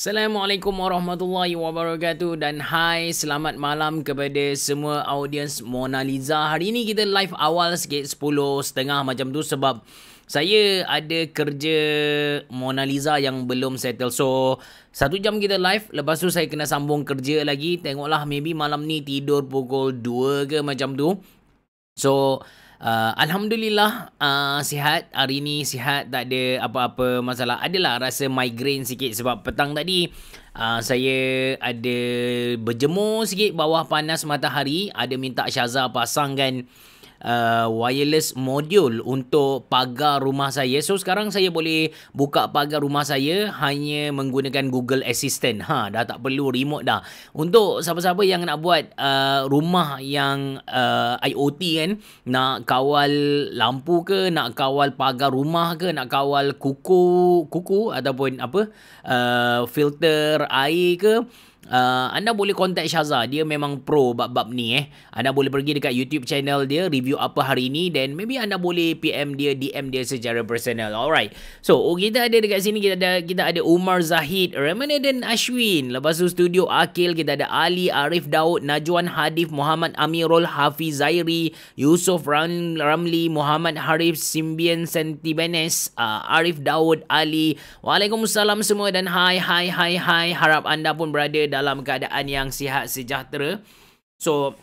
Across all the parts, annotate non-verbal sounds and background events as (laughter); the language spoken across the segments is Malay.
Assalamualaikum warahmatullahi wabarakatuh dan hai selamat malam kepada semua audiens Mona Lisa. Hari ini kita live awal sikit 10 setengah macam tu sebab saya ada kerja Mona Lisa yang belum settle. So, satu jam kita live. Lepas tu saya kena sambung kerja lagi. Tengoklah maybe malam ni tidur pukul 2 ke macam tu. So, Uh, Alhamdulillah uh, sihat hari ni sihat tak ada apa-apa masalah adalah rasa migraine sikit sebab petang tadi uh, saya ada berjemur sikit bawah panas matahari ada minta Syaza pasangkan uh, uh, wireless module untuk pagar rumah saya. So sekarang saya boleh buka pagar rumah saya hanya menggunakan Google Assistant. Ha, dah tak perlu remote dah. Untuk siapa-siapa yang nak buat uh, rumah yang uh, IoT kan, nak kawal lampu ke, nak kawal pagar rumah ke, nak kawal kuku kuku ataupun apa uh, filter air ke, Uh, anda boleh contact Shaza Dia memang pro bab-bab ni eh Anda boleh pergi dekat YouTube channel dia Review apa hari ni Dan maybe anda boleh PM dia DM dia secara personal Alright So oh, kita ada dekat sini Kita ada kita ada Umar Zahid Ramanadan Ashwin Lepas tu studio Akil Kita ada Ali Arif Daud Najwan Hadif Muhammad Amirul Hafiz Zairi Yusof Ram, Ramli Muhammad Harif Simbian Sentibenes uh, Arif Daud Ali Waalaikumsalam semua Dan hai hai hai hai Harap anda pun berada dalam keadaan yang sihat sejahtera. So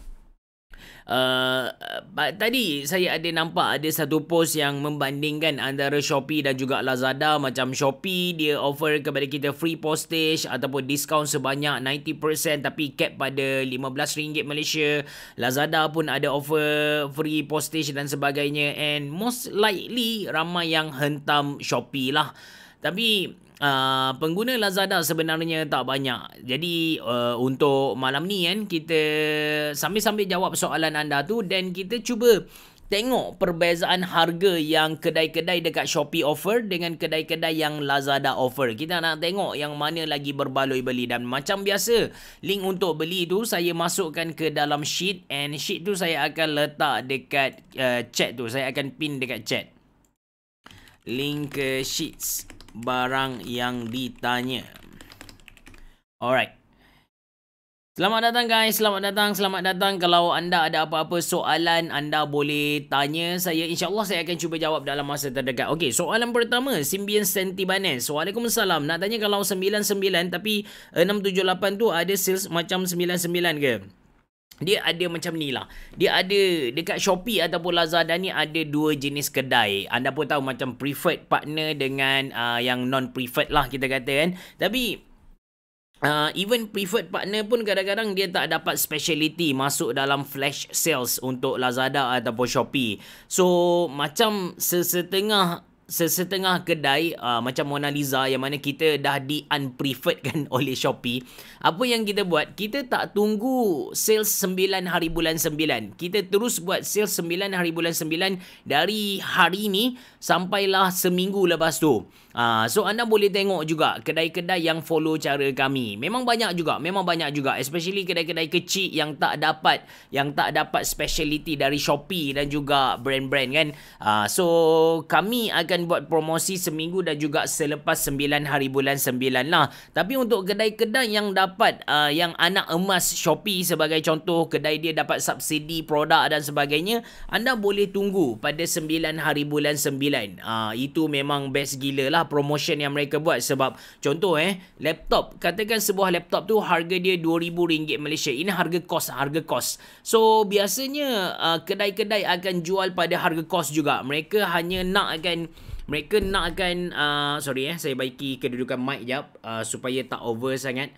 Uh, tadi saya ada nampak ada satu post yang membandingkan antara Shopee dan juga Lazada macam Shopee dia offer kepada kita free postage ataupun diskaun sebanyak 90% tapi cap pada RM15 Malaysia Lazada pun ada offer free postage dan sebagainya and most likely ramai yang hentam Shopee lah tapi Uh, pengguna Lazada sebenarnya tak banyak. Jadi uh, untuk malam ni kan kita sambil-sambil jawab soalan anda tu dan kita cuba tengok perbezaan harga yang kedai-kedai dekat Shopee offer dengan kedai-kedai yang Lazada offer. Kita nak tengok yang mana lagi berbaloi beli dan macam biasa link untuk beli tu saya masukkan ke dalam sheet and sheet tu saya akan letak dekat uh, chat tu. Saya akan pin dekat chat. Link ke sheets barang yang ditanya. Alright. Selamat datang guys, selamat datang, selamat datang. Kalau anda ada apa-apa soalan, anda boleh tanya saya. InsyaAllah saya akan cuba jawab dalam masa terdekat. Okey, soalan pertama, Simbian Sentibanes. Waalaikumsalam. Nak tanya kalau 99 tapi 678 tu ada sales macam 99 ke? dia ada macam ni lah. Dia ada dekat Shopee ataupun Lazada ni ada dua jenis kedai. Anda pun tahu macam preferred partner dengan uh, yang non-preferred lah kita kata kan. Tapi uh, even preferred partner pun kadang-kadang dia tak dapat speciality masuk dalam flash sales untuk Lazada ataupun Shopee. So macam sesetengah sesetengah kedai uh, macam Mona Lisa yang mana kita dah di unprefered kan (laughs) oleh Shopee apa yang kita buat kita tak tunggu sales 9 hari bulan 9 kita terus buat sales 9 hari bulan 9 dari hari ini sampailah seminggu lepas tu Uh, so anda boleh tengok juga kedai-kedai yang follow cara kami. Memang banyak juga, memang banyak juga especially kedai-kedai kecil yang tak dapat yang tak dapat speciality dari Shopee dan juga brand-brand kan. Uh, so kami akan buat promosi seminggu dan juga selepas 9 hari bulan 9 lah. Tapi untuk kedai-kedai yang dapat uh, yang anak emas Shopee sebagai contoh kedai dia dapat subsidi produk dan sebagainya, anda boleh tunggu pada 9 hari bulan 9. Uh, itu memang best gila lah promotion yang mereka buat sebab contoh eh laptop katakan sebuah laptop tu harga dia RM2000 Malaysia ini harga kos harga kos so biasanya uh, kedai-kedai uh, akan jual pada harga kos juga mereka hanya nak akan mereka nak akan uh, sorry eh saya baiki kedudukan mic jap uh, supaya tak over sangat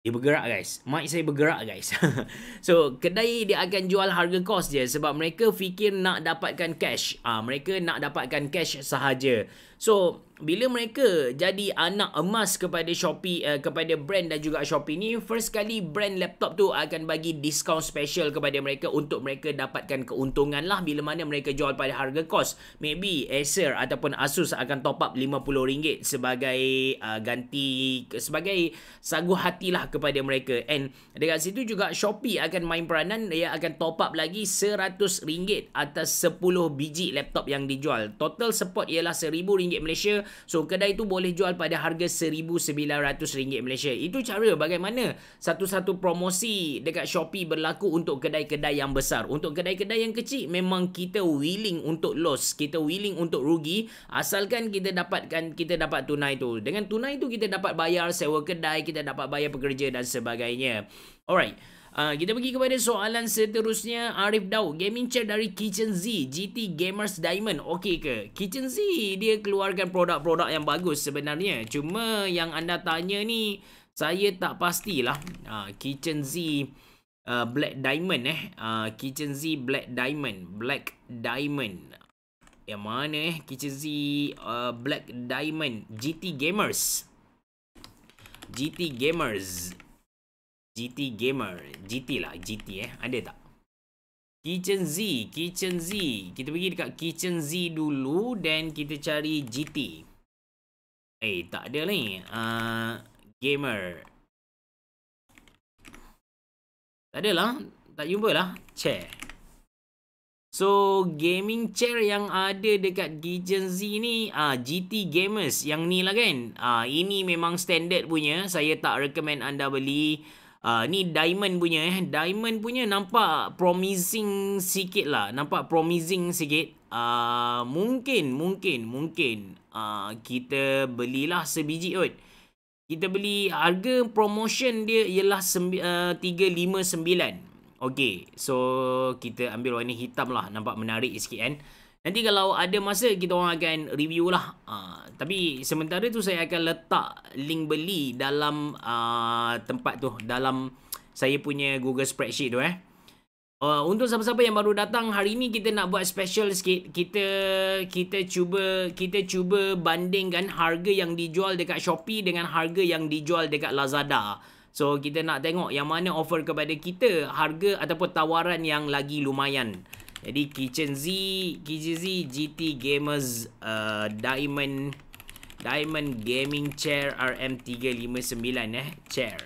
dia bergerak guys. Mic saya bergerak guys. (laughs) so, kedai dia akan jual harga kos je sebab mereka fikir nak dapatkan cash. Ah, ha, mereka nak dapatkan cash sahaja. So, bila mereka jadi anak emas kepada Shopee, uh, kepada brand dan juga Shopee ni, first kali brand laptop tu akan bagi diskaun special kepada mereka untuk mereka dapatkan keuntungan lah bila mana mereka jual pada harga kos. Maybe Acer ataupun Asus akan top up RM50 sebagai uh, ganti, sebagai sagu hati lah kepada mereka. And dekat situ juga Shopee akan main peranan, dia akan top up lagi RM100 atas 10 biji laptop yang dijual. Total support ialah RM1,000 Ringgit Malaysia. So kedai tu boleh jual pada harga RM1,900 Malaysia. Itu cara bagaimana satu-satu promosi dekat Shopee berlaku untuk kedai-kedai yang besar. Untuk kedai-kedai yang kecil memang kita willing untuk loss. Kita willing untuk rugi asalkan kita dapatkan kita dapat tunai tu. Dengan tunai tu kita dapat bayar sewa kedai, kita dapat bayar pekerja dan sebagainya. Alright. Ah, kita pergi kepada soalan seterusnya Arif Daud gaming chat dari Kitchen Z GT Gamers Diamond okey ke Kitchen Z dia keluarkan produk-produk yang bagus sebenarnya cuma yang anda tanya ni saya tak pastilah ha, Kitchen Z uh, Black Diamond eh uh, Kitchen Z Black Diamond Black Diamond yang mana eh Kitchen Z uh, Black Diamond GT Gamers GT Gamers GT Gamer. GT lah. GT eh. Ada tak? Kitchen Z. Kitchen Z. Kita pergi dekat Kitchen Z dulu. dan kita cari GT. Eh, tak ada ni. Uh, gamer. Tak ada lah. Tak jumpa lah. Chair. So, gaming chair yang ada dekat Kitchen Z ni. ah GT Gamers. Yang ni lah kan. ah ini memang standard punya. Saya tak recommend anda beli. Uh, ni diamond punya eh. Diamond punya nampak promising sikit lah. Nampak promising sikit. Uh, mungkin, mungkin, mungkin uh, kita belilah sebiji kot. Kita beli harga promotion dia ialah RM359. Uh, okay, so kita ambil warna hitam lah. Nampak menarik sikit kan. Eh? Nanti kalau ada masa kita orang akan review lah. Uh, tapi sementara tu saya akan letak link beli dalam uh, tempat tu. Dalam saya punya Google Spreadsheet tu eh. Uh, untuk siapa-siapa yang baru datang hari ni kita nak buat special sikit. Kita kita cuba kita cuba bandingkan harga yang dijual dekat Shopee dengan harga yang dijual dekat Lazada. So kita nak tengok yang mana offer kepada kita harga ataupun tawaran yang lagi lumayan. Jadi Kitchen Z, Kitchen Z GT Gamers uh, Diamond Diamond Gaming Chair RM359 eh, chair.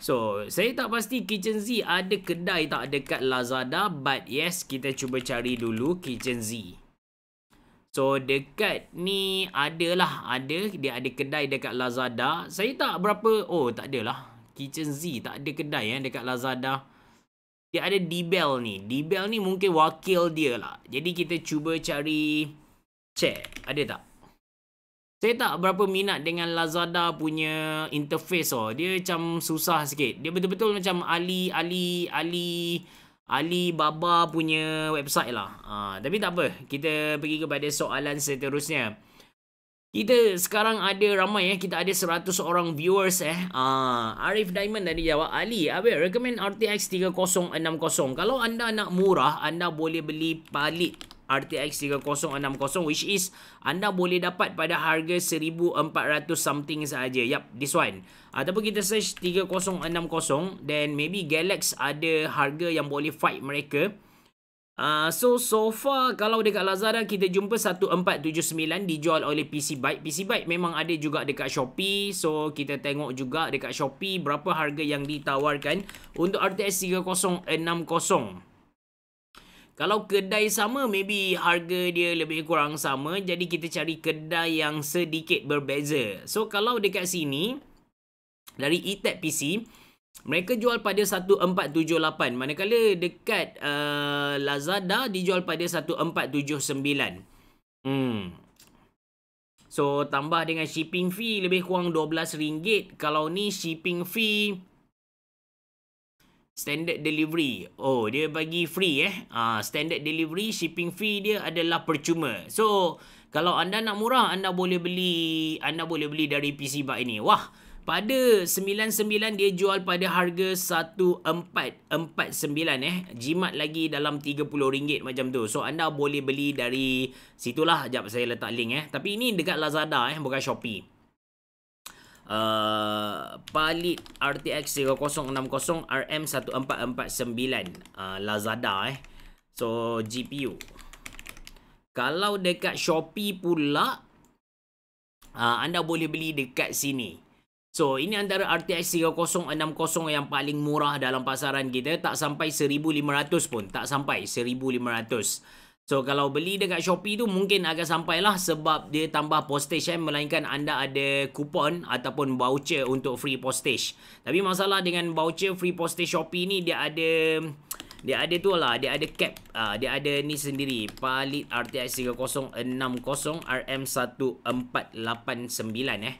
So, saya tak pasti Kitchen Z ada kedai tak dekat Lazada, but yes, kita cuba cari dulu Kitchen Z. So, dekat ni ada lah ada. Dia ada kedai dekat Lazada. Saya tak berapa, oh tak ada lah Kitchen Z tak ada kedai eh, dekat Lazada. Lazada. Dia ada Dibel ni. Dibel ni mungkin wakil dia lah. Jadi kita cuba cari... Check. Ada tak? Saya tak berapa minat dengan Lazada punya interface. Oh. Dia macam susah sikit. Dia betul-betul macam Ali, Ali, Ali... Ali Baba punya website lah. Ha, tapi tak apa. Kita pergi kepada soalan seterusnya. Kita sekarang ada ramai eh kita ada 100 orang viewers eh. Ah Arif Diamond tadi jawab Ali, Abel recommend RTX 3060. Kalau anda nak murah, anda boleh beli palit RTX 3060 which is anda boleh dapat pada harga 1400 something saja. Yap, this one. Ataupun kita search 3060 then maybe Galax ada harga yang boleh fight mereka. Uh, so, so far kalau dekat Lazada kita jumpa 1479 dijual oleh PC Byte. PC Byte memang ada juga dekat Shopee. So, kita tengok juga dekat Shopee berapa harga yang ditawarkan untuk RTX 3060. Kalau kedai sama, maybe harga dia lebih kurang sama. Jadi, kita cari kedai yang sedikit berbeza. So, kalau dekat sini, dari e PC, mereka jual pada 1478. Manakala dekat uh, Lazada dijual pada 1479. Hmm. So tambah dengan shipping fee lebih kurang RM12. Kalau ni shipping fee standard delivery. Oh, dia bagi free eh. Ah uh, standard delivery shipping fee dia adalah percuma. So kalau anda nak murah anda boleh beli anda boleh beli dari PC Buy ini. Wah. Pada 99 dia jual pada harga 1449 eh. Jimat lagi dalam RM30 macam tu. So anda boleh beli dari situlah. Jap saya letak link eh. Tapi ini dekat Lazada eh bukan Shopee. Uh, Palit RTX 0060 RM1449 uh, Lazada eh So GPU Kalau dekat Shopee pula uh, Anda boleh beli dekat sini So ini antara RTX 3060 yang paling murah dalam pasaran kita Tak sampai RM1,500 pun Tak sampai RM1,500 So kalau beli dekat Shopee tu mungkin agak sampailah Sebab dia tambah postage kan Melainkan anda ada kupon ataupun voucher untuk free postage Tapi masalah dengan voucher free postage Shopee ni Dia ada dia ada tu lah Dia ada cap uh, Dia ada ni sendiri Palit RTX 3060 RM1489 eh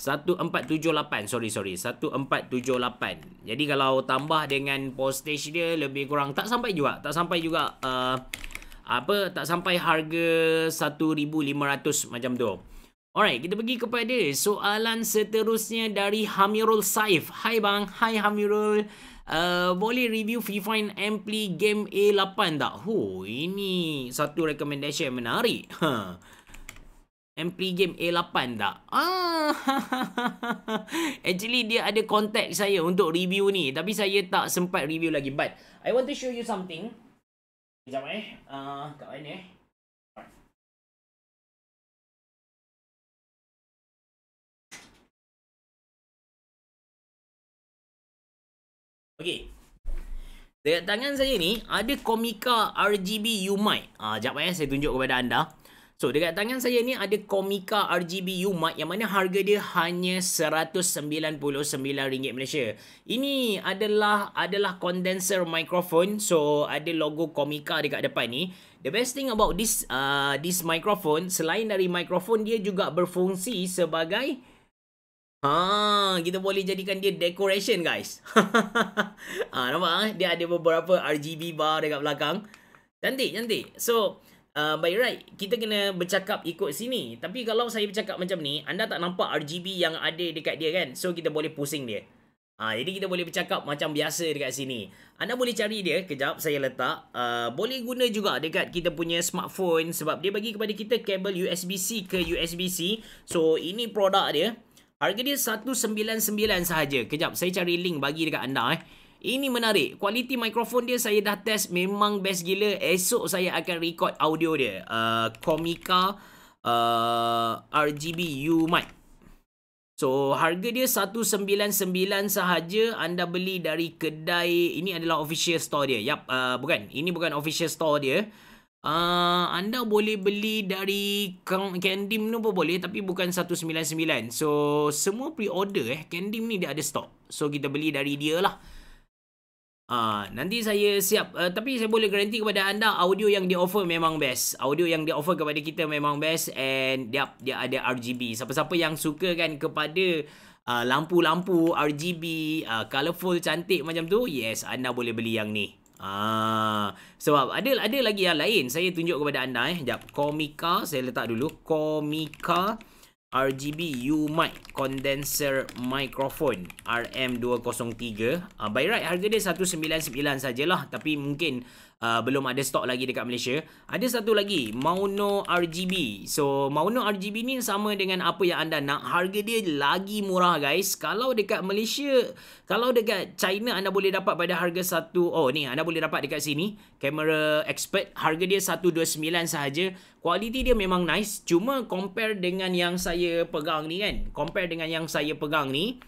1478 sorry sorry 1478 jadi kalau tambah dengan postage dia lebih kurang tak sampai juga tak sampai juga uh, apa tak sampai harga 1500 macam tu alright kita pergi kepada soalan seterusnya dari Hamirul Saif hi bang hi Hamirul Uh, boleh review Fifa Fifine Ampli Game A8 tak? Huh, ini satu recommendation menarik. Huh. MP game A8 tak? Ah. (laughs) Actually dia ada kontak saya untuk review ni tapi saya tak sempat review lagi but I want to show you something. Sekejap eh. Ah, uh, kat mana eh? Okay. Dekat tangan saya ni ada Comica RGB Umite. Ah, uh, eh saya tunjuk kepada anda. So dekat tangan saya ni ada Comica RGB UMAT yang mana harga dia hanya RM199 Malaysia. Ini adalah adalah condenser microphone. So ada logo Comica dekat depan ni. The best thing about this uh, this microphone selain dari microphone dia juga berfungsi sebagai Ha, kita boleh jadikan dia decoration guys. ha, (laughs) nampak ha? dia ada beberapa RGB bar dekat belakang. Cantik, cantik. So, Uh, by right kita kena bercakap ikut sini tapi kalau saya bercakap macam ni anda tak nampak RGB yang ada dekat dia kan so kita boleh pusing dia ha, jadi kita boleh bercakap macam biasa dekat sini anda boleh cari dia kejap saya letak uh, boleh guna juga dekat kita punya smartphone sebab dia bagi kepada kita kabel USB-C ke USB-C so ini produk dia harga dia 199 sahaja kejap saya cari link bagi dekat anda eh ini menarik. Kualiti mikrofon dia saya dah test memang best gila. Esok saya akan record audio dia. Uh, Komika uh, RGB U mic. So harga dia 199 sahaja anda beli dari kedai. Ini adalah official store dia. Yap, uh, bukan. Ini bukan official store dia. Uh, anda boleh beli dari Candim ni pun boleh tapi bukan 199. So semua pre-order eh Candim ni dia ada stock. So kita beli dari dia lah. Ah, nanti saya siap uh, tapi saya boleh garanti kepada anda audio yang di offer memang best. Audio yang di offer kepada kita memang best and dia dia ada RGB. Siapa-siapa yang suka kan kepada uh, lampu-lampu RGB, uh, ah, colourful cantik macam tu, yes anda boleh beli yang ni. Ah, sebab ada ada lagi yang lain. Saya tunjuk kepada anda eh. Jap, Comica saya letak dulu. Comica RGB U mic condenser microphone RM203 uh, ah, by right harga dia 199 sajalah tapi mungkin Uh, belum ada stok lagi dekat Malaysia. Ada satu lagi, Mauno RGB. So, Mauno RGB ni sama dengan apa yang anda nak. Harga dia lagi murah guys. Kalau dekat Malaysia, kalau dekat China anda boleh dapat pada harga satu. Oh, ni anda boleh dapat dekat sini. Kamera expert, harga dia RM129 sahaja. Kualiti dia memang nice. Cuma compare dengan yang saya pegang ni kan. Compare dengan yang saya pegang ni.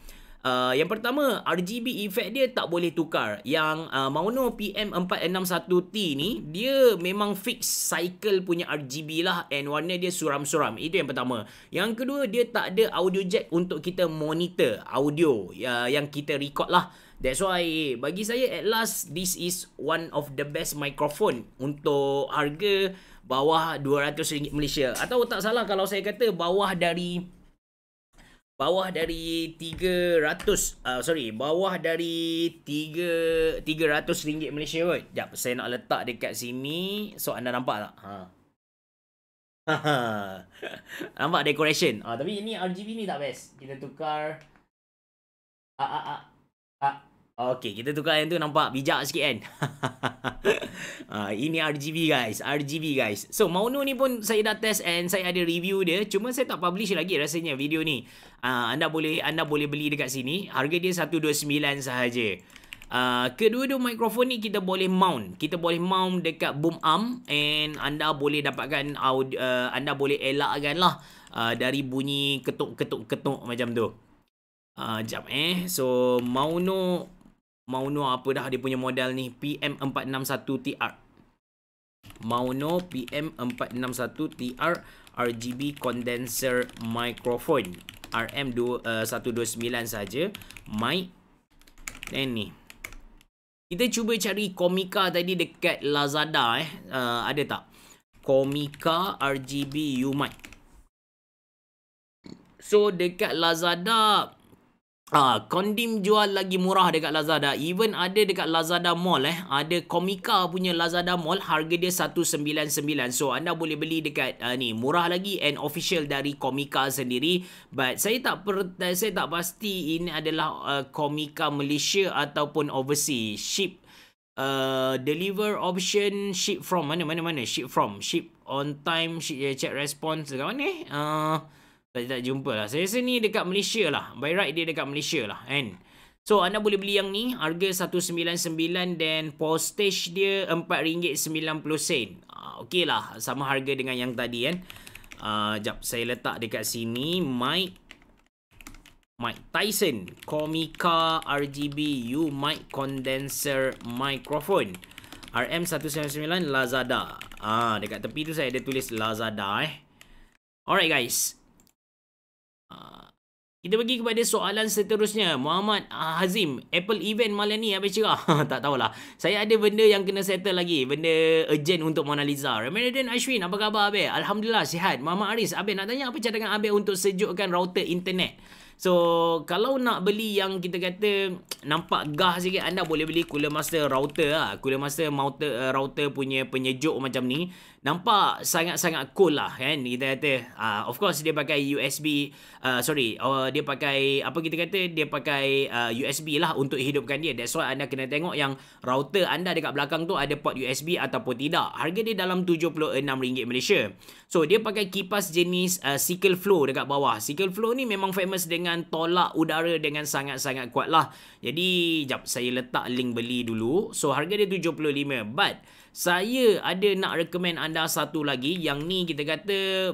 Uh, yang pertama, RGB effect dia tak boleh tukar. Yang uh, Mauno PM461T ni, dia memang fix cycle punya RGB lah and warna dia suram-suram. Itu yang pertama. Yang kedua, dia tak ada audio jack untuk kita monitor audio uh, yang kita record lah. That's why bagi saya at last this is one of the best microphone untuk harga bawah RM200 Malaysia. Atau tak salah kalau saya kata bawah dari bawah dari 300 uh, sorry bawah dari 3 300 ringgit Malaysia kot. Jap saya nak letak dekat sini so anda nampak tak? Ha. (laughs) nampak decoration. Ah uh, tapi ini RGB ni tak best. Kita tukar ah ah ah ah Okay, kita tukar yang tu nampak bijak sikit kan? uh, (laughs) ini RGB guys, RGB guys. So, Mauno ni pun saya dah test and saya ada review dia. Cuma saya tak publish lagi rasanya video ni. Uh, anda boleh anda boleh beli dekat sini. Harga dia RM129 sahaja. Uh, Kedua-dua mikrofon ni kita boleh mount. Kita boleh mount dekat boom arm. And anda boleh dapatkan, audio, uh, anda boleh elakkan lah uh, dari bunyi ketuk-ketuk-ketuk macam tu. Uh, jap eh So mau no Mauno apa dah dia punya modal ni PM461TR Mauno PM461TR RGB condenser microphone RM129 eh, saja mic dan ni kita cuba cari Komika tadi dekat Lazada eh uh, ada tak Komika RGB U mic So dekat Lazada Ah, uh, kondim jual lagi murah dekat Lazada. Even ada dekat Lazada Mall eh, ada Komika punya Lazada Mall harga dia 199. So anda boleh beli dekat uh, ni murah lagi and official dari Komika sendiri. But saya tak per, eh, saya tak pasti ini adalah uh, ah, Komika Malaysia ataupun overseas ship uh, deliver option ship from mana mana mana ship from ship on time ship, eh, check response dekat mana eh? Uh, tak, tak jumpa lah. Saya rasa ni dekat Malaysia lah. By right dia dekat Malaysia lah. And so anda boleh beli yang ni. Harga RM199 dan postage dia RM4.90. Uh, ah, Okey lah. Sama harga dengan yang tadi kan. Uh, ah, sekejap saya letak dekat sini. Mike. Mike Tyson. Comica RGB U Mike Condenser Microphone. RM199 Lazada. Ah, dekat tepi tu saya ada tulis Lazada eh. Alright guys. Ah, kita pergi kepada soalan seterusnya. Muhammad uh, Hazim, Apple event malam ni habis cerah. (laughs) tak tahulah. Saya ada benda yang kena settle lagi. Benda urgent untuk Mona Lisa. Ramadan Ashwin, apa khabar Abel? Alhamdulillah, sihat. Muhammad Aris, Abel nak tanya apa cadangan Abel untuk sejukkan router internet? So, kalau nak beli yang kita kata nampak gah sikit, anda boleh beli Cooler Master router lah. Cooler Master eh, router punya penyejuk macam ni nampak sangat-sangat cool lah kan kita kata uh, of course dia pakai USB uh, ah, sorry uh, dia pakai apa kita kata dia pakai uh, ah, USB lah untuk hidupkan dia that's why anda kena tengok yang router anda dekat belakang tu ada port USB ataupun tidak harga dia dalam RM76 Malaysia so dia pakai kipas jenis uh, cycle flow dekat bawah cycle flow ni memang famous dengan tolak udara dengan sangat-sangat kuat lah jadi jap saya letak link beli dulu so harga dia RM75 but saya ada nak recommend anda satu lagi yang ni kita kata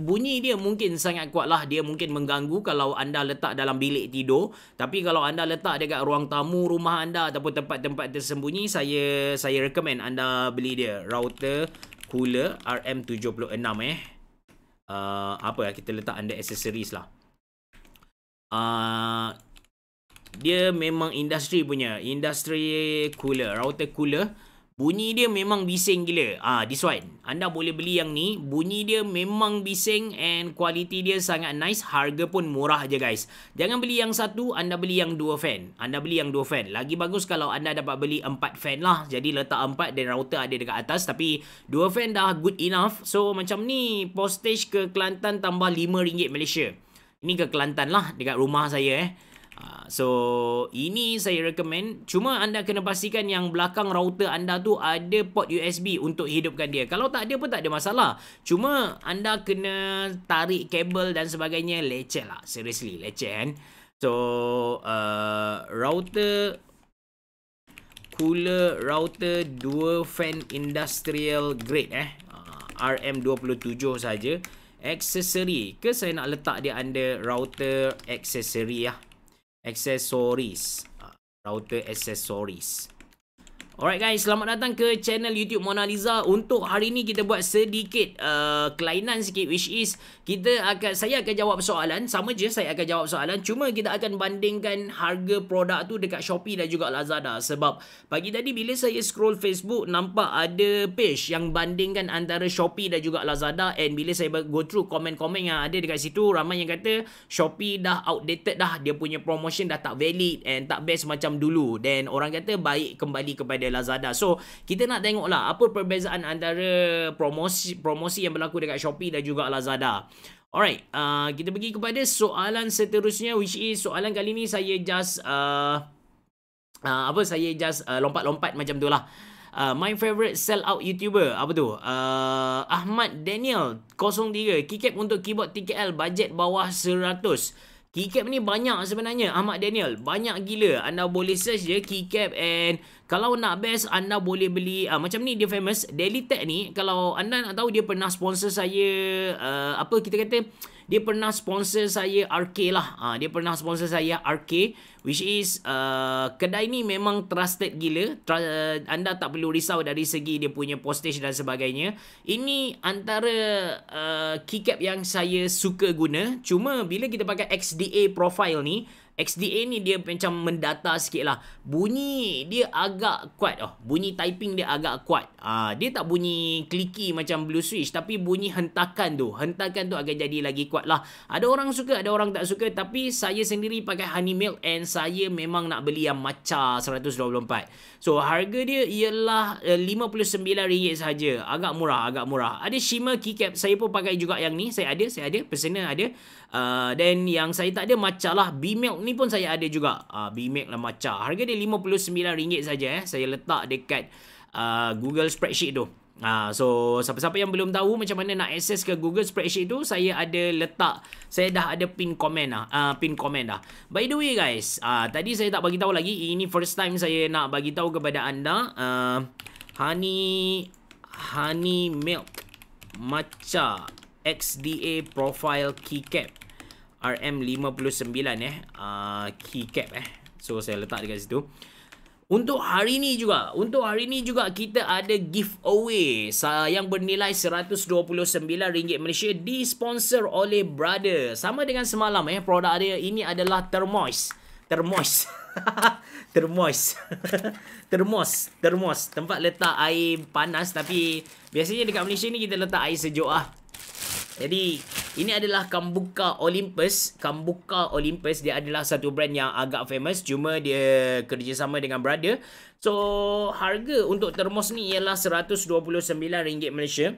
bunyi dia mungkin sangat kuat lah dia mungkin mengganggu kalau anda letak dalam bilik tidur tapi kalau anda letak dekat ruang tamu rumah anda ataupun tempat-tempat tersembunyi saya saya recommend anda beli dia router cooler RM76 eh. Uh, apa ya kita letak anda accessories lah. Uh, dia memang industri punya, industri cooler, router cooler. Bunyi dia memang bising gila. Ah, this one. Anda boleh beli yang ni. Bunyi dia memang bising and quality dia sangat nice. Harga pun murah je guys. Jangan beli yang satu, anda beli yang dua fan. Anda beli yang dua fan. Lagi bagus kalau anda dapat beli empat fan lah. Jadi letak empat dan router ada dekat atas. Tapi dua fan dah good enough. So macam ni, postage ke Kelantan tambah RM5 Malaysia. Ini ke Kelantan lah dekat rumah saya eh. Ah, so ini saya recommend Cuma anda kena pastikan yang belakang router anda tu Ada port USB untuk hidupkan dia Kalau tak ada pun tak ada masalah Cuma anda kena tarik kabel dan sebagainya leceh lah Seriously leceh. kan So uh, router Cooler router 2 fan industrial grade eh ah, RM27 saja. Aksesori ke saya nak letak dia under router aksesori lah ya? aksesoris ah, router aksesoris Alright guys, selamat datang ke channel YouTube Mona Lisa. Untuk hari ni kita buat sedikit uh, kelainan sikit which is kita akan saya akan jawab soalan, sama je saya akan jawab soalan, cuma kita akan bandingkan harga produk tu dekat Shopee dan juga Lazada sebab pagi tadi bila saya scroll Facebook nampak ada page yang bandingkan antara Shopee dan juga Lazada and bila saya go through komen-komen yang ada dekat situ ramai yang kata Shopee dah outdated dah, dia punya promotion dah tak valid and tak best macam dulu. Then orang kata baik kembali kepada daripada Lazada. So, kita nak tengoklah apa perbezaan antara promosi promosi yang berlaku dekat Shopee dan juga Lazada. Alright, uh, kita pergi kepada soalan seterusnya which is soalan kali ni saya just uh, uh, apa saya just uh, lompat-lompat macam tu lah. Uh, my favorite sell out YouTuber apa tu? Uh, Ahmad Daniel 03 kicap untuk keyboard TKL budget bawah 100. Keycap ni banyak sebenarnya Ahmad Daniel Banyak gila Anda boleh search je Keycap and Kalau nak best Anda boleh beli uh, Macam ni dia famous Daily Tech ni Kalau anda nak tahu Dia pernah sponsor saya uh, Apa kita kata dia pernah sponsor saya RK lah. Ha, dia pernah sponsor saya RK which is uh, kedai ni memang trusted gila. Tru- uh, anda tak perlu risau dari segi dia punya postage dan sebagainya. Ini antara uh, keycap yang saya suka guna. Cuma bila kita pakai XDA profile ni, XDA ni dia macam mendata sikit lah Bunyi dia agak kuat oh. Bunyi typing dia agak kuat uh, Dia tak bunyi clicky macam blue switch Tapi bunyi hentakan tu Hentakan tu agak jadi lagi kuat lah Ada orang suka, ada orang tak suka Tapi saya sendiri pakai honey milk And saya memang nak beli yang matcha 124 So harga dia ialah RM59 eh, uh, saja Agak murah, agak murah Ada shimmer keycap Saya pun pakai juga yang ni Saya ada, saya ada Personal ada ah, Dan uh, yang saya tak ada matcha lah B milk ni pun saya ada juga uh, ah, BMAC lah macam harga dia RM59 saja eh saya letak dekat uh, Google spreadsheet tu Ah so siapa-siapa yang belum tahu macam mana nak akses ke Google spreadsheet tu saya ada letak saya dah ada pin komen lah, uh, pin komen dah. By the way guys, uh, tadi saya tak bagi tahu lagi ini first time saya nak bagi tahu kepada anda uh, honey honey milk matcha XDA profile keycap. RM59 eh uh, key cap eh so saya letak dekat situ untuk hari ni juga untuk hari ni juga kita ada giveaway yang bernilai RM129 Malaysia disponsor oleh Brother sama dengan semalam eh produk dia ini adalah Thermos Thermos (laughs) Thermos (laughs) Thermos Thermos Tempat letak air panas Tapi Biasanya dekat Malaysia ni Kita letak air sejuk lah jadi ini adalah Kambuka Olympus. Kambuka Olympus dia adalah satu brand yang agak famous. Cuma dia kerjasama dengan Brother. So harga untuk termos ni ialah RM129 Malaysia.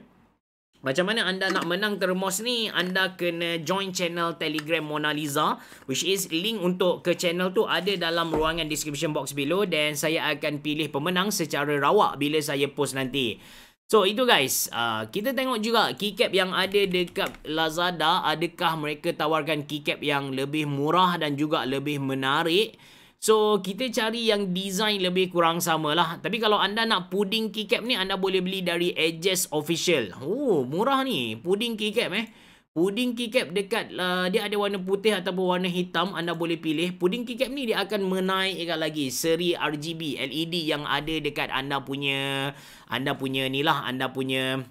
Macam mana anda nak menang termos ni, anda kena join channel Telegram Mona Lisa which is link untuk ke channel tu ada dalam ruangan description box below dan saya akan pilih pemenang secara rawak bila saya post nanti. So itu guys, uh, kita tengok juga keycap yang ada dekat Lazada adakah mereka tawarkan keycap yang lebih murah dan juga lebih menarik. So kita cari yang design lebih kurang sama lah. Tapi kalau anda nak puding keycap ni anda boleh beli dari Edges Official. Oh, murah ni puding keycap eh. Puding kicap dekat uh, dia ada warna putih ataupun warna hitam anda boleh pilih. Puding kicap ni dia akan menaikkan lagi seri RGB LED yang ada dekat anda punya anda punya nilah anda punya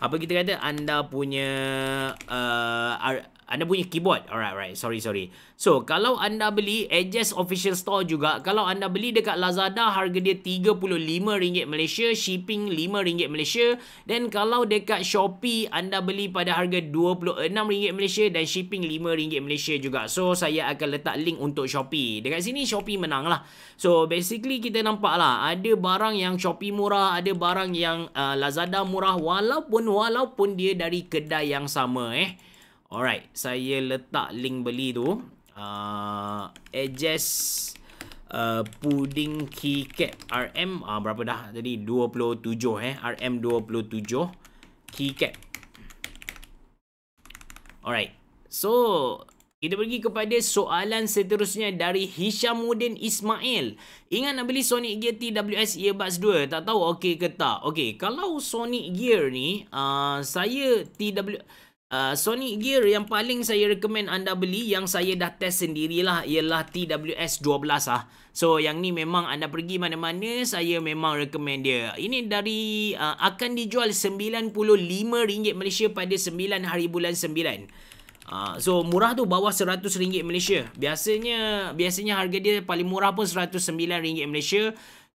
apa kita kata anda punya uh, anda punya keyboard. Alright, alright. Sorry, sorry. So, kalau anda beli Edges Official Store juga, kalau anda beli dekat Lazada, harga dia RM35 Malaysia, shipping RM5 Malaysia. Then, kalau dekat Shopee, anda beli pada harga RM26 Malaysia dan shipping RM5 Malaysia juga. So, saya akan letak link untuk Shopee. Dekat sini, Shopee menang lah. So, basically kita nampak lah, ada barang yang Shopee murah, ada barang yang uh, Lazada murah, walaupun, walaupun dia dari kedai yang sama eh. Alright, saya letak link beli tu uh, Edges uh, Pudding Keycap RM uh, ah, Berapa dah? Jadi 27 eh RM27 Keycap Alright So kita pergi kepada soalan seterusnya dari Hishamuddin Ismail. Ingat nak beli Sonic Gear TWS Earbuds 2? Tak tahu okey ke tak? Okey, kalau Sonic Gear ni, uh, saya TWS... Ah, Sonic Gear yang paling saya recommend anda beli yang saya dah test sendirilah ialah TWS 12 ah So yang ni memang anda pergi mana-mana saya memang recommend dia. Ini dari uh, akan dijual RM95 Malaysia pada 9 hari bulan 9. Uh, ah, so murah tu bawah RM100 Malaysia. Biasanya biasanya harga dia paling murah pun RM109 Malaysia.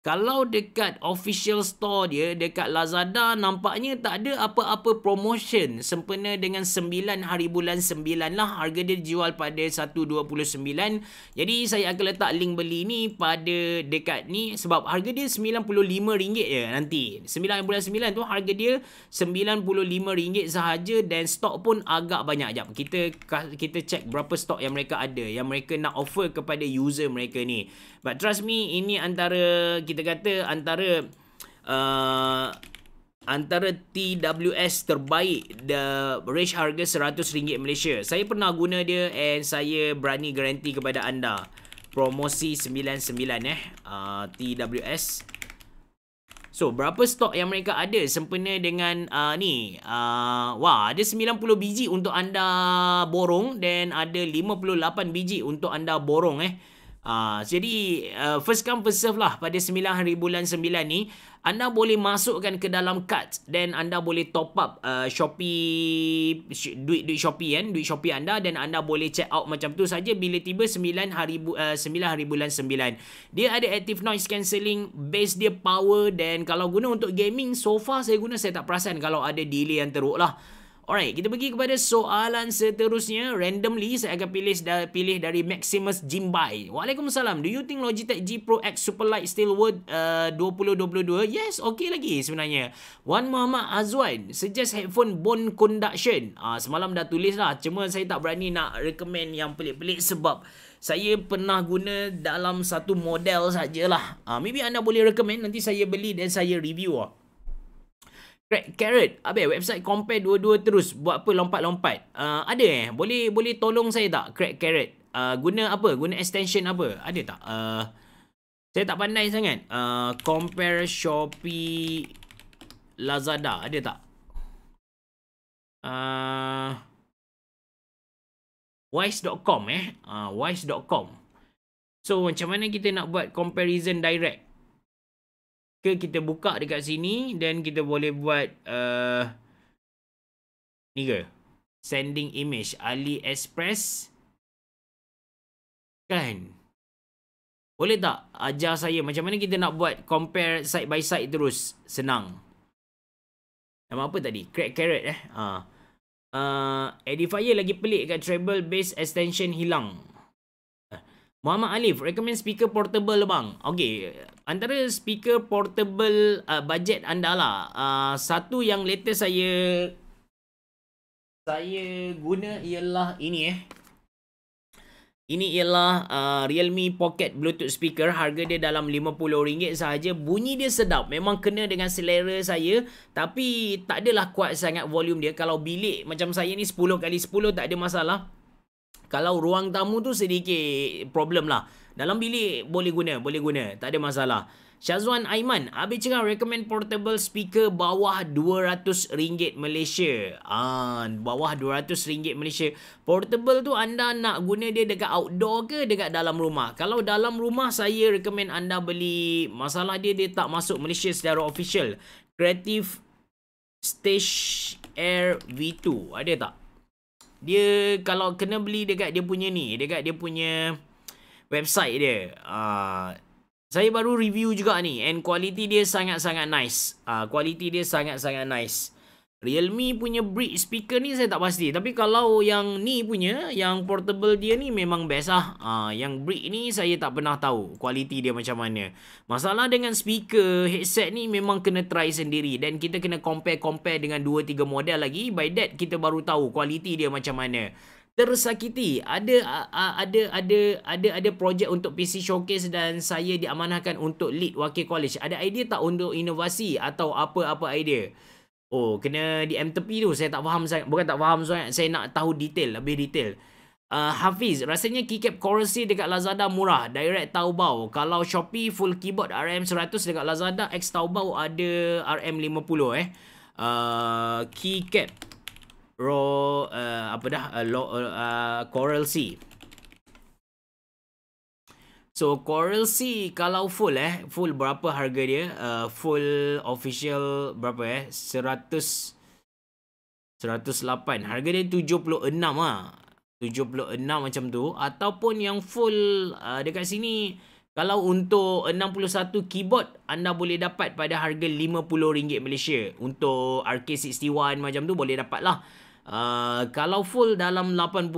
Kalau dekat official store dia, dekat Lazada, nampaknya tak ada apa-apa promotion sempena dengan 9 hari bulan 9 lah. Harga dia jual pada 1.29. Jadi, saya akan letak link beli ni pada dekat ni sebab harga dia RM95 je nanti. 9 bulan 9 tu harga dia RM95 sahaja dan stok pun agak banyak. Jap, kita kita check berapa stok yang mereka ada, yang mereka nak offer kepada user mereka ni. But trust me, ini antara kita kata antara uh, antara TWS terbaik the range harga RM100 Malaysia. Saya pernah guna dia and saya berani garanti kepada anda. Promosi 99 eh, uh, TWS. So, berapa stok yang mereka ada sempena dengan uh, ni? Uh, wah, ada 90 biji untuk anda borong dan ada 58 biji untuk anda borong eh. Ah, jadi uh, first come first serve lah pada 9 hari bulan 9 ni anda boleh masukkan ke dalam card dan anda boleh top up uh, Shopee duit-duit Shopee kan duit Shopee anda dan anda boleh check out macam tu saja bila tiba 9 hari uh, eh, 9 hari bulan 9 dia ada active noise cancelling base dia power dan kalau guna untuk gaming so far saya guna saya tak perasan kalau ada delay yang teruk lah Alright, kita pergi kepada soalan seterusnya. Randomly, saya akan pilih, da- pilih dari Maximus Jimbai. Waalaikumsalam. Do you think Logitech G Pro X Superlight still worth uh, 2022? Yes, okay lagi sebenarnya. Wan Muhammad Azwan, suggest headphone bone conduction. Ah uh, semalam dah tulis lah. Cuma saya tak berani nak recommend yang pelik-pelik sebab saya pernah guna dalam satu model sajalah. Ah uh, maybe anda boleh recommend, nanti saya beli dan saya review ah. Carrot, abe website compare dua-dua terus buat apa lompat-lompat? Uh, ada eh, boleh boleh tolong saya tak? Crack carrot, uh, guna apa? Guna extension apa? Ada tak? Uh, saya tak pandai sangat. Uh, compare Shopee Lazada, ada tak? Uh, wise.com eh, uh, wise.com. So macam mana kita nak buat comparison direct? ke kita buka dekat sini then kita boleh buat uh, ni ke sending image AliExpress kan boleh tak ajar saya macam mana kita nak buat compare side by side terus senang nama apa tadi crack carrot eh ha uh. edifier lagi pelik kat treble bass extension hilang eh, Muhammad Alif recommend speaker portable bang okey antara speaker portable uh, budget anda lah uh, satu yang latest saya saya guna ialah ini eh ini ialah uh, Realme Pocket Bluetooth Speaker. Harga dia dalam RM50 sahaja. Bunyi dia sedap. Memang kena dengan selera saya. Tapi tak adalah kuat sangat volume dia. Kalau bilik macam saya ni 10 kali 10 tak ada masalah. Kalau ruang tamu tu sedikit problem lah. Dalam bilik boleh guna, boleh guna. Tak ada masalah. Syazwan Aiman, Abi Cengah recommend portable speaker bawah RM200 Malaysia. Ah, bawah RM200 Malaysia. Portable tu anda nak guna dia dekat outdoor ke dekat dalam rumah? Kalau dalam rumah saya recommend anda beli masalah dia dia tak masuk Malaysia secara official. Creative Stage Air V2. Ada tak? Dia kalau kena beli dekat dia punya ni, dekat dia punya website dia. Uh, saya baru review juga ni and quality dia sangat-sangat nice. Ah uh, quality dia sangat-sangat nice. Realme punya brick speaker ni saya tak pasti tapi kalau yang ni punya yang portable dia ni memang best ah. uh, yang brick ni saya tak pernah tahu quality dia macam mana. Masalah dengan speaker headset ni memang kena try sendiri dan kita kena compare compare dengan 2 3 model lagi by that kita baru tahu quality dia macam mana tersakiti ada ada ada ada ada projek untuk PC showcase dan saya diamanahkan untuk lead wakil college ada idea tak untuk inovasi atau apa-apa idea oh kena DM tepi tu saya tak faham sangat bukan tak faham sangat saya nak tahu detail lebih detail uh, Hafiz rasanya keycap currency dekat Lazada murah direct Taobao kalau Shopee full keyboard RM100 dekat Lazada X Taobao ada RM50 eh uh, keycap raw uh, eh, apa dah uh, lo, uh, coral C. So coral C kalau full eh, full berapa harga dia? Uh, full official berapa eh? 100 108. Harga dia 76 lah. 76 macam tu ataupun yang full uh, dekat sini kalau untuk 61 keyboard anda boleh dapat pada harga RM50 Malaysia untuk RK61 macam tu boleh dapat lah. Uh, kalau full dalam 80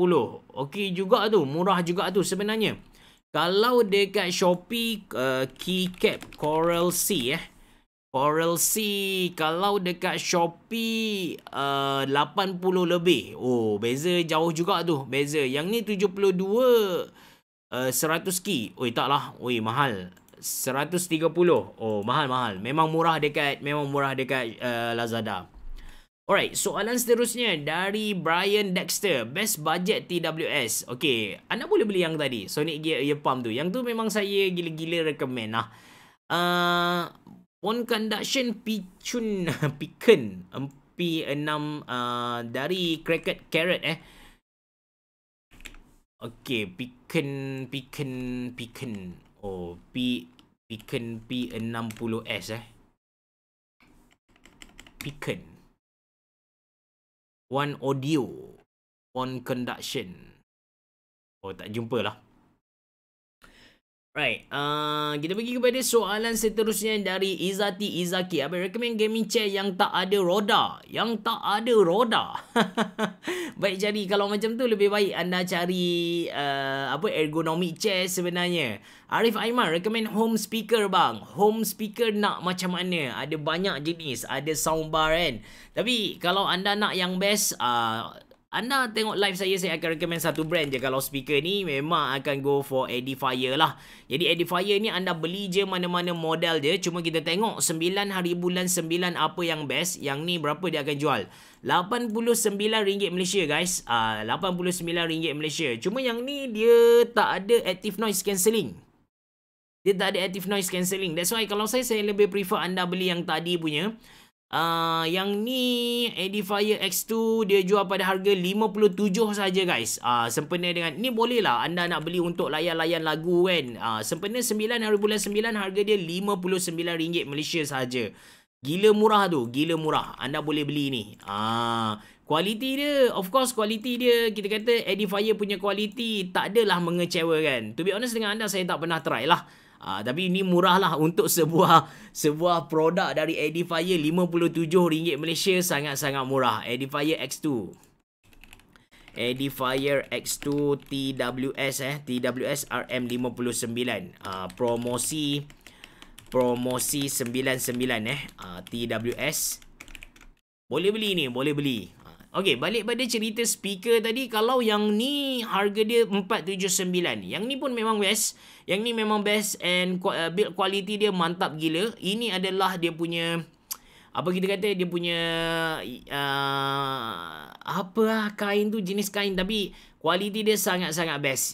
Okey juga tu Murah juga tu sebenarnya Kalau dekat Shopee uh, Keycap Coral C eh Coral C Kalau dekat Shopee eh, uh, 80 lebih Oh beza jauh juga tu Beza Yang ni 72 uh, 100 key Oi taklah Oi mahal 130 Oh mahal mahal Memang murah dekat Memang murah dekat uh, Lazada Alright, soalan seterusnya dari Brian Dexter. Best budget TWS. Okay, anda boleh beli yang tadi. Sonic Gear Ear Pump tu. Yang tu memang saya gila-gila recommend lah. Uh, Pond Conduction Pichun (laughs) Piken P 6 uh, dari Cracked Carrot eh. Okay, Piken, Piken, Piken. Oh, P, Piken P60S eh. Piken. One audio. One conduction. Oh, tak jumpa lah. Right, uh, kita pergi kepada soalan seterusnya dari Izati Izaki. Apa recommend gaming chair yang tak ada roda? Yang tak ada roda. (laughs) baik cari kalau macam tu lebih baik anda cari uh, apa ergonomic chair sebenarnya. Arif Aiman recommend home speaker bang. Home speaker nak macam mana? Ada banyak jenis, ada soundbar kan. Tapi kalau anda nak yang best uh, anda tengok live saya, saya akan recommend satu brand je kalau speaker ni memang akan go for Edifier lah. Jadi Edifier ni anda beli je mana-mana model dia. Cuma kita tengok 9 hari bulan 9 apa yang best. Yang ni berapa dia akan jual? RM89 Malaysia guys. RM89 ah, uh, Malaysia. Cuma yang ni dia tak ada active noise cancelling. Dia tak ada active noise cancelling. That's why kalau saya, saya lebih prefer anda beli yang tadi punya. Uh, yang ni Edifier X2 dia jual pada harga 57 saja guys. uh, sempena dengan ni boleh lah anda nak beli untuk layan-layan lagu kan. uh, sempena 9 hari bulan 9 harga dia RM59 Malaysia saja. Gila murah tu, gila murah. Anda boleh beli ni. Ah uh, kualiti dia of course kualiti dia kita kata Edifier punya kualiti tak adalah mengecewakan. To be honest dengan anda saya tak pernah try lah. Uh, tapi ini murah lah untuk sebuah sebuah produk dari Edifier RM57 Malaysia sangat-sangat murah. Edifier X2. Edifier X2 TWS eh TWS RM59 uh, promosi promosi 99 eh uh, ah, TWS boleh beli ni boleh beli uh, okey balik pada cerita speaker tadi kalau yang ni harga dia 479 yang ni pun memang best yang ni memang best and uh, build quality dia mantap gila. Ini adalah dia punya apa kita kata dia punya uh, apa lah kain tu jenis kain tapi kualiti dia sangat-sangat best.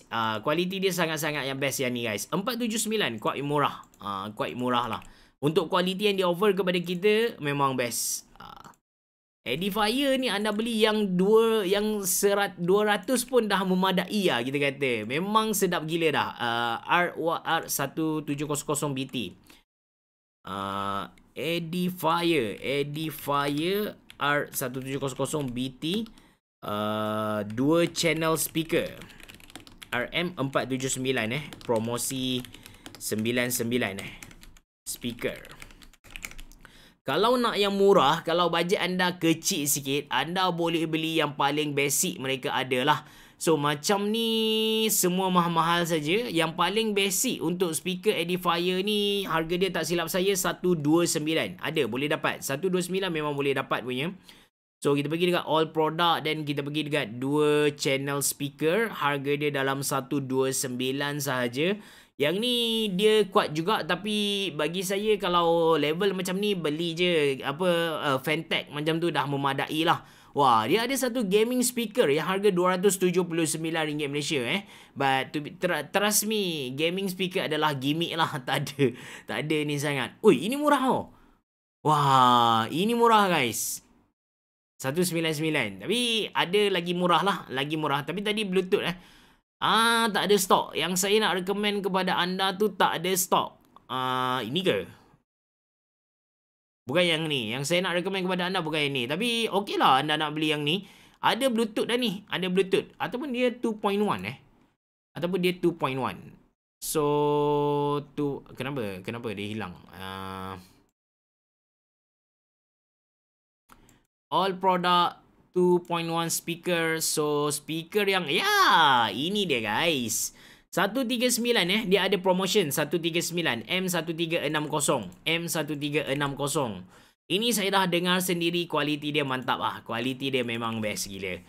kualiti uh, dia sangat-sangat yang best yang ni guys. 479 kuat murah. Uh, kuat murah lah. Untuk kualiti yang dia offer kepada kita memang best. Edifier ni anda beli yang dua yang serat 200 pun dah memadai lah kita kata. Memang sedap gila dah. Uh, R 1700 BT. Uh, Edifier, Edifier R 1700 BT uh, dua channel speaker. RM 479 eh promosi 99 eh speaker. Kalau nak yang murah, kalau bajet anda kecil sikit, anda boleh beli yang paling basic mereka adalah lah. So macam ni semua mahal-mahal saja. Yang paling basic untuk speaker edifier ni harga dia tak silap saya 129. Ada boleh dapat. 129 memang boleh dapat punya. So kita pergi dekat all product dan kita pergi dekat dua channel speaker harga dia dalam 129 sahaja. Yang ni dia kuat juga tapi bagi saya kalau level macam ni beli je apa uh, Fantech macam tu dah memadai lah. Wah, dia ada satu gaming speaker yang harga RM279 Malaysia eh. But to be, tr- trust me, gaming speaker adalah gimmick lah. (laughs) Tak ada. Tak ada ni sangat. Ui, ini murah oh. Wah, ini murah guys. RM199. Tapi ada lagi murah lah. Lagi murah. Tapi tadi Bluetooth eh. Ah tak ada stok. Yang saya nak recommend kepada anda tu tak ada stok. Ah ini ke? Bukan yang ni. Yang saya nak recommend kepada anda bukan yang ni. Tapi okey lah anda nak beli yang ni. Ada bluetooth dah ni. Ada bluetooth. Ataupun dia 2.1 eh. Ataupun dia 2.1. So tu kenapa? Kenapa dia hilang? uh, All product 2.1 speaker. So, speaker yang... Ya, yeah, ini dia guys. 139 eh. Dia ada promotion 139. M1360. M1360. Ini saya dah dengar sendiri kualiti dia mantap ah. Kualiti dia memang best gila.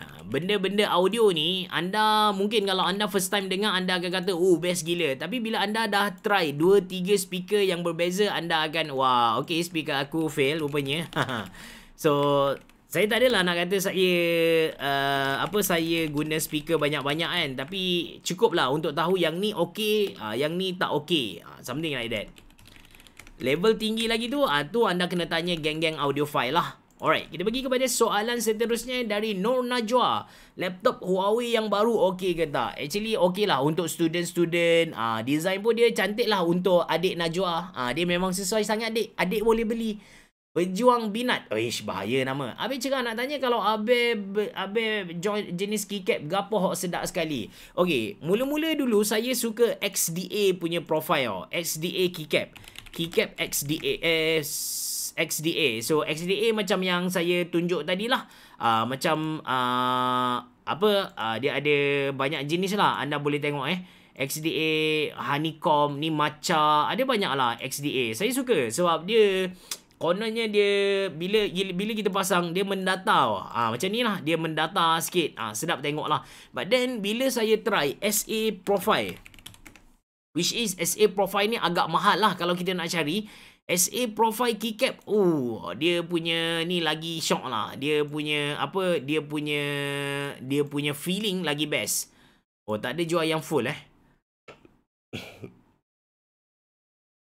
Ha, benda-benda audio ni, anda mungkin kalau anda first time dengar, anda akan kata, oh best gila. Tapi bila anda dah try 2-3 speaker yang berbeza, anda akan, wah, okay speaker aku fail rupanya. (laughs) so, saya tak adalah nak kata saya uh, apa saya guna speaker banyak-banyak kan tapi cukuplah untuk tahu yang ni okey, uh, yang ni tak okey. Uh, something like that. Level tinggi lagi tu, uh, tu anda kena tanya geng-geng audio file lah. Alright, kita pergi kepada soalan seterusnya dari Nur Najwa. Laptop Huawei yang baru okey ke tak? Actually okey lah untuk student-student. Uh, design pun dia cantik lah untuk adik Najwa. Uh, dia memang sesuai sangat adik. Adik boleh beli. Pejuang binat. Oish, bahaya nama. Abi cerah nak tanya kalau abe abe join jenis keycap gapo hok sedap sekali. Okey, mula-mula dulu saya suka XDA punya profile. XDA keycap. Keycap XDA eh, XDA. So XDA macam yang saya tunjuk tadi lah. Uh, ah, macam uh, apa uh, dia ada banyak jenis lah anda boleh tengok eh. XDA, Honeycomb, ni macam ada banyak lah XDA. Saya suka sebab dia kononnya dia bila bila kita pasang dia mendata ah ha, macam lah dia mendata sikit ah ha, sedap tengok lah but then bila saya try SA profile which is SA profile ni agak mahal lah kalau kita nak cari SA profile keycap oh dia punya ni lagi syok lah dia punya apa dia punya dia punya feeling lagi best oh tak ada jual yang full eh (laughs)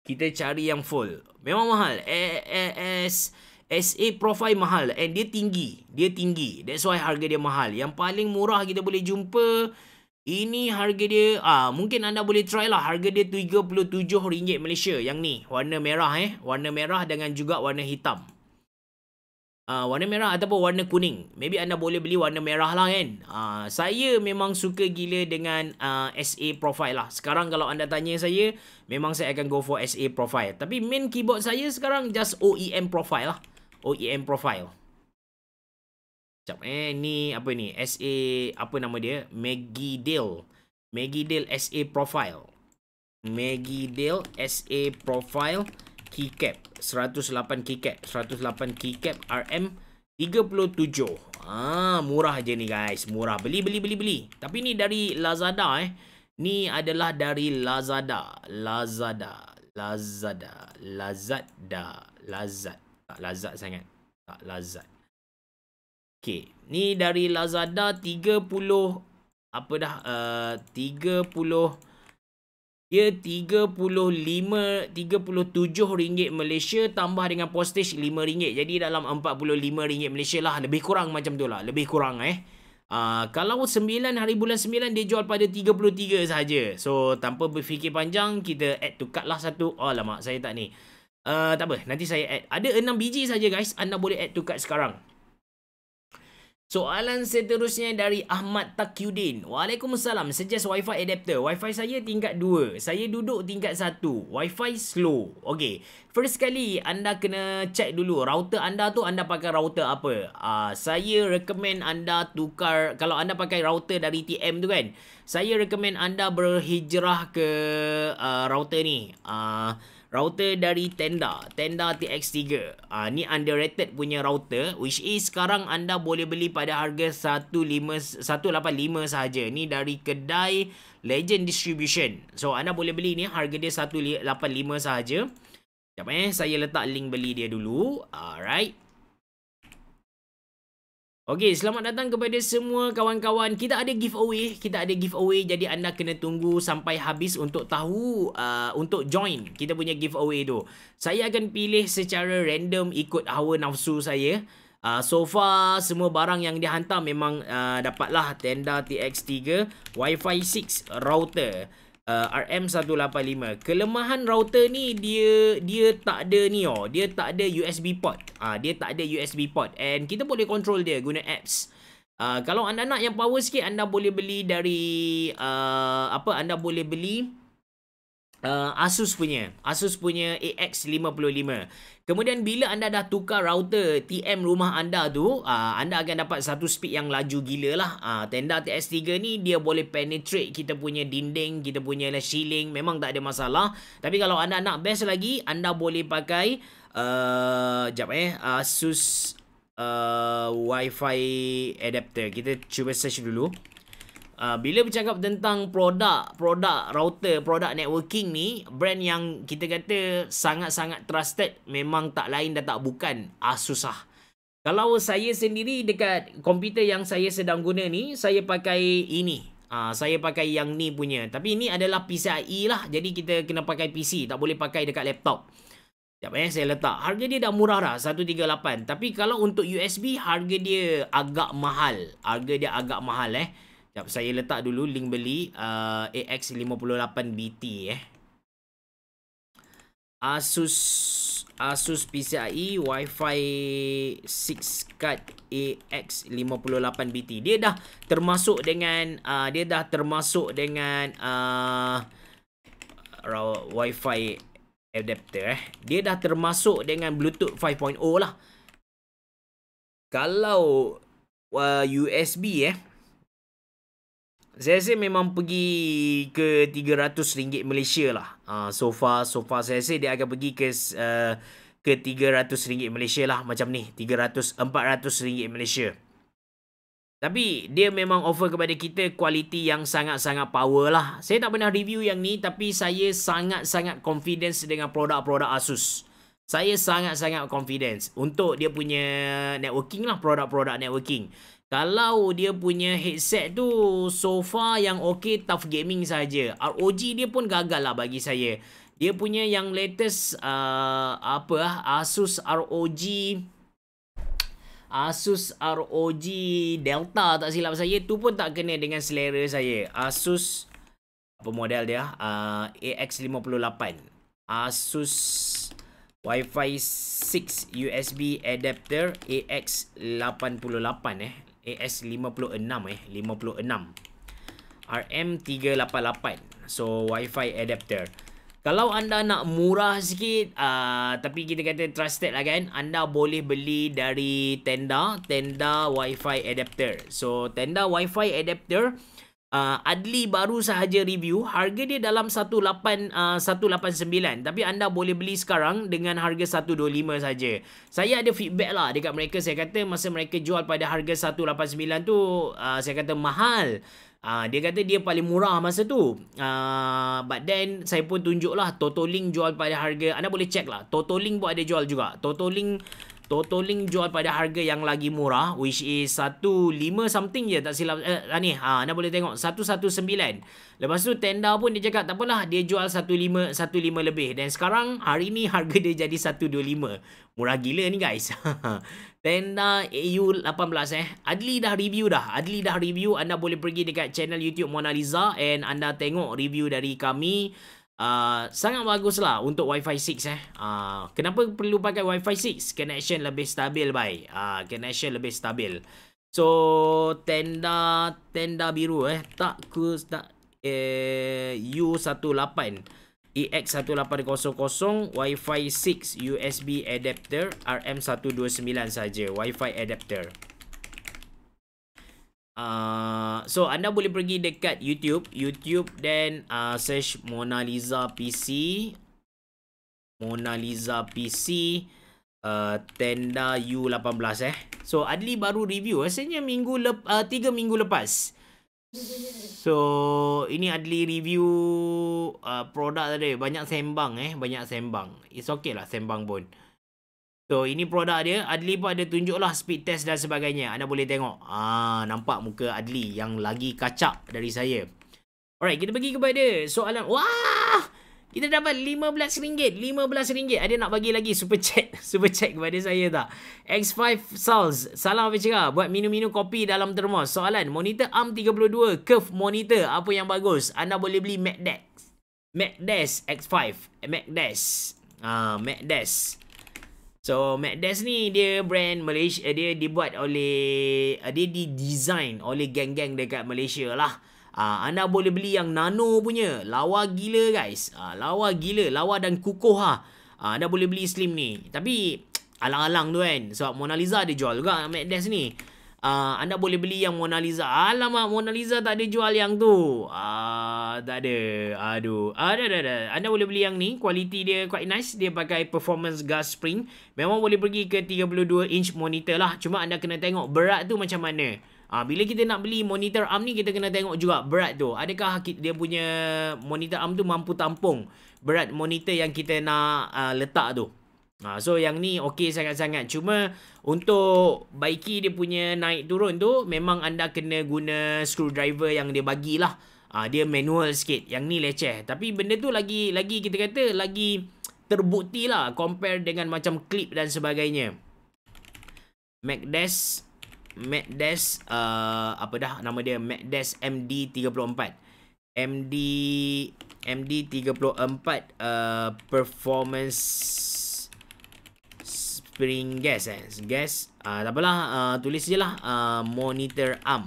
kita cari yang full Memang mahal. Eh, eh, eh, S SA profile mahal and dia tinggi. Dia tinggi. That's why harga dia mahal. Yang paling murah kita boleh jumpa ini harga dia ah mungkin anda boleh try lah harga dia RM37 Malaysia yang ni warna merah eh warna merah dengan juga warna hitam uh, warna merah ataupun warna kuning. Maybe anda boleh beli warna merah lah kan. Uh, saya memang suka gila dengan uh, ah, SA Profile lah. Sekarang kalau anda tanya saya, memang saya akan go for SA Profile. Tapi main keyboard saya sekarang just OEM Profile lah. OEM Profile. Sekejap eh, ni apa ni? SA, apa nama dia? Maggie Dale. Maggie Dale SA Profile. Maggie Dale SA Profile key cap 108 key cap 108 key cap RM 37 ah murah je ni guys murah beli beli beli beli tapi ni dari Lazada eh ni adalah dari Lazada Lazada Lazada Lazada Lazat tak lazat sangat tak lazat Okay, ni dari Lazada 30 apa dah eh, uh, 30 ia RM35 37 Malaysia tambah dengan postage RM5 jadi dalam RM45 Malaysia lah lebih kurang macam tu lah lebih kurang eh Uh, kalau 9 hari bulan 9 dia jual pada 33 saja. So tanpa berfikir panjang kita add to cart lah satu. Oh, alamak saya tak ni. Uh, tak apa nanti saya add. Ada 6 biji saja guys. Anda boleh add to cart sekarang. Soalan seterusnya dari Ahmad Takyudin. Waalaikumsalam. Suggest wifi adapter. wifi saya tingkat 2. Saya duduk tingkat 1. wifi slow. Okay. First kali anda kena check dulu. Router anda tu anda pakai router apa. Uh, saya recommend anda tukar. Kalau anda pakai router dari TM tu kan. Saya recommend anda berhijrah ke uh, router ni. Uh, router dari Tenda, Tenda TX3. Ah ni underrated punya router which is sekarang anda boleh beli pada harga 15 185 saja. Ni dari kedai Legend Distribution. So anda boleh beli ni harga dia 185 saja. Jap eh saya letak link beli dia dulu. Alright. Okey, selamat datang kepada semua kawan-kawan. Kita ada giveaway, kita ada giveaway jadi anda kena tunggu sampai habis untuk tahu uh, untuk join kita punya giveaway tu. Saya akan pilih secara random ikut hawa nafsu saya. Uh, so far semua barang yang dihantar memang uh, dapatlah tenda TX3, Wi-Fi 6, router uh, RM185. Kelemahan router ni dia dia tak ada ni oh, dia tak ada USB port. Ah uh, dia tak ada USB port and kita boleh control dia guna apps. uh, kalau anda nak yang power sikit anda boleh beli dari uh, apa anda boleh beli uh, Asus punya. Asus punya AX55. Kemudian bila anda dah tukar router TM rumah anda tu, uh, anda akan dapat satu speed yang laju gila lah. Uh, tenda TS3 ni dia boleh penetrate kita punya dinding, kita punya lah ceiling. Memang tak ada masalah. Tapi kalau anda nak best lagi, anda boleh pakai... Uh, jap eh. Asus... Uh, Wi-Fi adapter Kita cuba search dulu Ah, bila bercakap tentang produk, produk router, produk networking ni, brand yang kita kata sangat-sangat trusted memang tak lain dan tak bukan Asus lah. Kalau saya sendiri dekat komputer yang saya sedang guna ni, saya pakai ini. Ha, saya pakai yang ni punya. Tapi ini adalah PCIe lah. Jadi kita kena pakai PC. Tak boleh pakai dekat laptop. Sekejap eh, saya letak. Harga dia dah murah dah, RM138. Tapi kalau untuk USB, harga dia agak mahal. Harga dia agak mahal eh. Sekejap, saya letak dulu link beli uh, AX58BT eh. Asus Asus PCIe Wi-Fi 6 card AX58BT. Dia dah termasuk dengan uh, dia dah termasuk dengan uh, Wi-Fi adapter eh. Dia dah termasuk dengan Bluetooth 5.0 lah. Kalau uh, USB eh saya rasa memang pergi ke RM300 Malaysia lah. Uh, so far, so far saya rasa dia akan pergi ke uh, ke RM300 Malaysia lah macam ni. RM300, RM400 Malaysia. Tapi dia memang offer kepada kita kualiti yang sangat-sangat power lah. Saya tak pernah review yang ni tapi saya sangat-sangat confidence dengan produk-produk Asus. Saya sangat-sangat confidence untuk dia punya networking lah, produk-produk networking. Kalau dia punya headset tu so far yang okey tough gaming saja. ROG dia pun gagal lah bagi saya. Dia punya yang latest uh, apa ah Asus ROG Asus ROG Delta tak silap saya tu pun tak kena dengan selera saya. Asus apa model dia? Ah, uh, AX58. Asus Wi-Fi 6 USB adapter AX88 eh. AS56 eh 56 RM388 so wifi adapter kalau anda nak murah sikit uh, tapi kita kata trusted lah kan anda boleh beli dari tenda tenda wifi adapter so tenda wifi adapter uh, Uh, Adli baru sahaja review harga dia dalam 18 uh, 189 tapi anda boleh beli sekarang dengan harga 125 saja. Saya ada feedback lah dekat mereka saya kata masa mereka jual pada harga 189 tu uh, saya kata mahal. Uh, dia kata dia paling murah masa tu. Uh, but then saya pun tunjuk lah tunjuklah link jual pada harga anda boleh check lah link pun ada jual juga. link. Totaling jual pada harga yang lagi murah which is 15 something je tak silap eh, ah, ni ha anda boleh tengok 119. Lepas tu tenda pun dia cakap tak apalah dia jual 15 15 lebih dan sekarang hari ni harga dia jadi 125. Murah gila ni guys. (laughs) tenda AU 18 eh. Adli dah review dah. Adli dah review anda boleh pergi dekat channel YouTube Mona Lisa and anda tengok review dari kami. Ah, sangat baguslah untuk Wi-Fi 6 eh. Uh, kenapa perlu pakai Wi-Fi 6? Connection lebih stabil baik. Uh, ah, connection lebih stabil. So tenda tenda biru eh tak ku tak eh, U18 EX1800 Wi-Fi 6 USB adapter RM129 saja Wi-Fi adapter. Uh, so anda boleh pergi dekat YouTube, YouTube dan uh, ah, search Mona Lisa PC, Mona Lisa PC uh, ah, tenda U18 eh. So Adli baru review, asalnya minggu lep, uh, tiga minggu lepas. So ini Adli review uh, produk tadi banyak sembang eh, banyak sembang. It's okay lah sembang pun. So, ini produk dia. Adli pun ada tunjuklah speed test dan sebagainya. Anda boleh tengok. Ah, nampak muka Adli yang lagi kacak dari saya. Alright, kita pergi kepada soalan. Wah! Kita dapat RM15. RM15. Ada nak bagi lagi super chat. (laughs) Super chat kepada saya tak? X5 Sals. Salam apa cakap? Buat minum-minum kopi dalam termos. Soalan. Monitor ARM32. Curve monitor. Apa yang bagus? Anda boleh beli MacDex. MacDex X5. MacDex. Ah, MacDex. MacDex. So MacDes ni dia brand Malaysia eh, dia dibuat oleh eh, dia di design oleh geng-geng dekat Malaysia lah. Ah uh, anda boleh beli yang nano punya. Lawa gila guys. Ah uh, lawa gila, lawa dan kukuh ah. Uh, anda boleh beli slim ni. Tapi alang-alang tu kan. Sebab Mona Lisa dia jual juga MacDes ni. Ah uh, anda boleh beli yang Mona Lisa. Alamak Mona Lisa tak ada jual yang tu. Ah Ah, tak ada. Aduh. Ada, ah, ada, ada. Anda boleh beli yang ni. Kualiti dia quite nice. Dia pakai performance gas spring. Memang boleh pergi ke 32 inch monitor lah. Cuma anda kena tengok berat tu macam mana. Ha, bila kita nak beli monitor arm ni, kita kena tengok juga berat tu. Adakah dia punya monitor arm tu mampu tampung berat monitor yang kita nak uh, letak tu. Ha, so yang ni okey sangat-sangat. Cuma untuk baiki dia punya naik turun tu, memang anda kena guna screwdriver yang dia bagilah. lah. Uh, dia manual sikit. Yang ni leceh. Tapi benda tu lagi, lagi kita kata, lagi terbukti lah. Compare dengan macam clip dan sebagainya. MacDesk. MacDesk. Uh, apa dah nama dia? MacDesk MD34. MD... MD34 uh, Performance Spring Gas eh? Gas uh, ah, Takpelah uh, Tulis je lah uh, Monitor Arm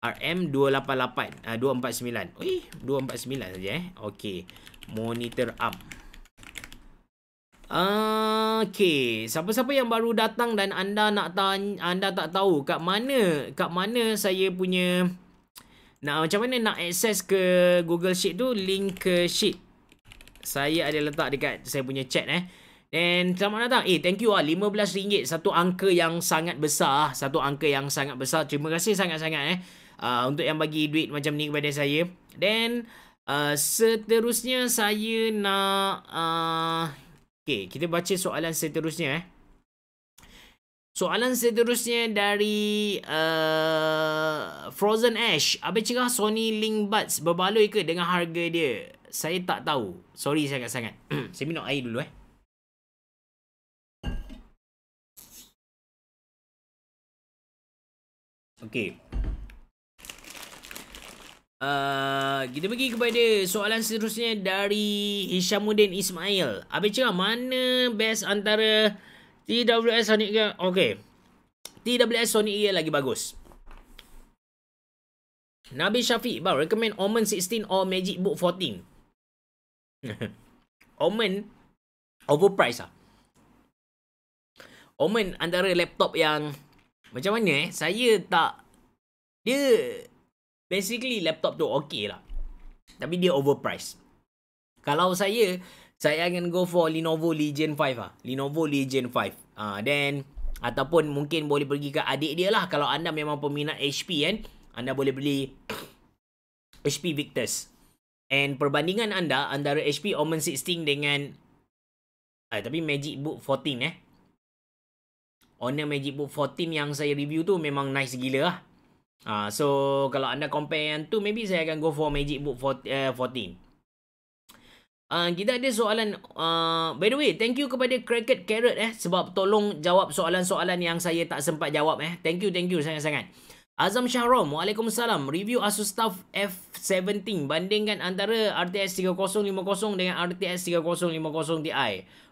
RM288 uh, 249 Ui, 249 saja eh Okay Monitor up Okay Siapa-siapa yang baru datang Dan anda nak tanya Anda tak tahu Kat mana Kat mana saya punya Nak macam mana nak access ke Google Sheet tu Link ke Sheet Saya ada letak dekat Saya punya chat eh dan selamat datang. Eh, thank you ah. RM15. Satu angka yang sangat besar. Ah. Satu angka yang sangat besar. Terima kasih sangat-sangat eh. Uh, untuk yang bagi duit macam ni kepada saya. Then uh, seterusnya saya nak uh, okay kita baca soalan seterusnya. Eh. Soalan seterusnya dari uh, Frozen Ash. Apa cakap Sony Link Buds berbaloi ke dengan harga dia? Saya tak tahu. Sorry sangat-sangat. (clears throat) saya minum air dulu eh. Okay. Uh, kita pergi kepada soalan seterusnya dari Hishamuddin Ismail. Abang cakap mana best antara TWS Sonic Gear? Okay. TWS Sonic Gear lagi bagus. Nabi Syafiq bang, recommend Omen 16 or Magic Book 14. (laughs) Omen overpriced ah. Omen antara laptop yang macam mana eh? Saya tak dia basically laptop tu okey lah. Tapi dia overpriced. Kalau saya, saya akan go for Lenovo Legion 5 lah. Lenovo Legion 5. Uh, ah, then, ataupun mungkin boleh pergi ke adik dia lah. Kalau anda memang peminat HP kan, anda boleh beli HP (clears throat) Victus. And perbandingan anda antara HP Omen 16 dengan eh, tapi Magic Book 14 eh. Honor Magic Book 14 yang saya review tu memang nice gila lah. Ah, uh, so kalau anda compare yang tu, maybe saya akan go for Magic Book 14. Eh, ah, uh, kita ada soalan. Uh, by the way, thank you kepada Cricket Carrot eh sebab tolong jawab soalan-soalan yang saya tak sempat jawab eh. Thank you, thank you sangat-sangat. Azam Syahrom, Waalaikumsalam. Review Asus Stuff F17. Bandingkan antara RTX 3050 dengan RTX 3050 Ti.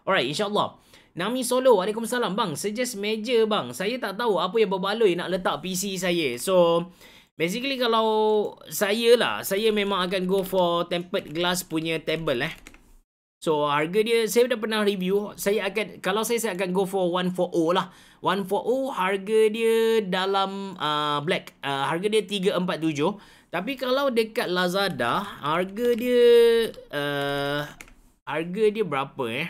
Alright, insyaAllah. Nami Solo, Waalaikumsalam bang. Suggest meja bang. Saya tak tahu apa yang berbaloi nak letak PC saya. So, basically kalau saya lah, saya memang akan go for tempered glass punya table eh. So, harga dia, saya dah pernah review. Saya akan, kalau saya, saya akan go for 140 lah. 140 harga dia dalam uh, black. Uh, harga dia 347. Tapi kalau dekat Lazada, harga dia, uh, harga dia berapa eh?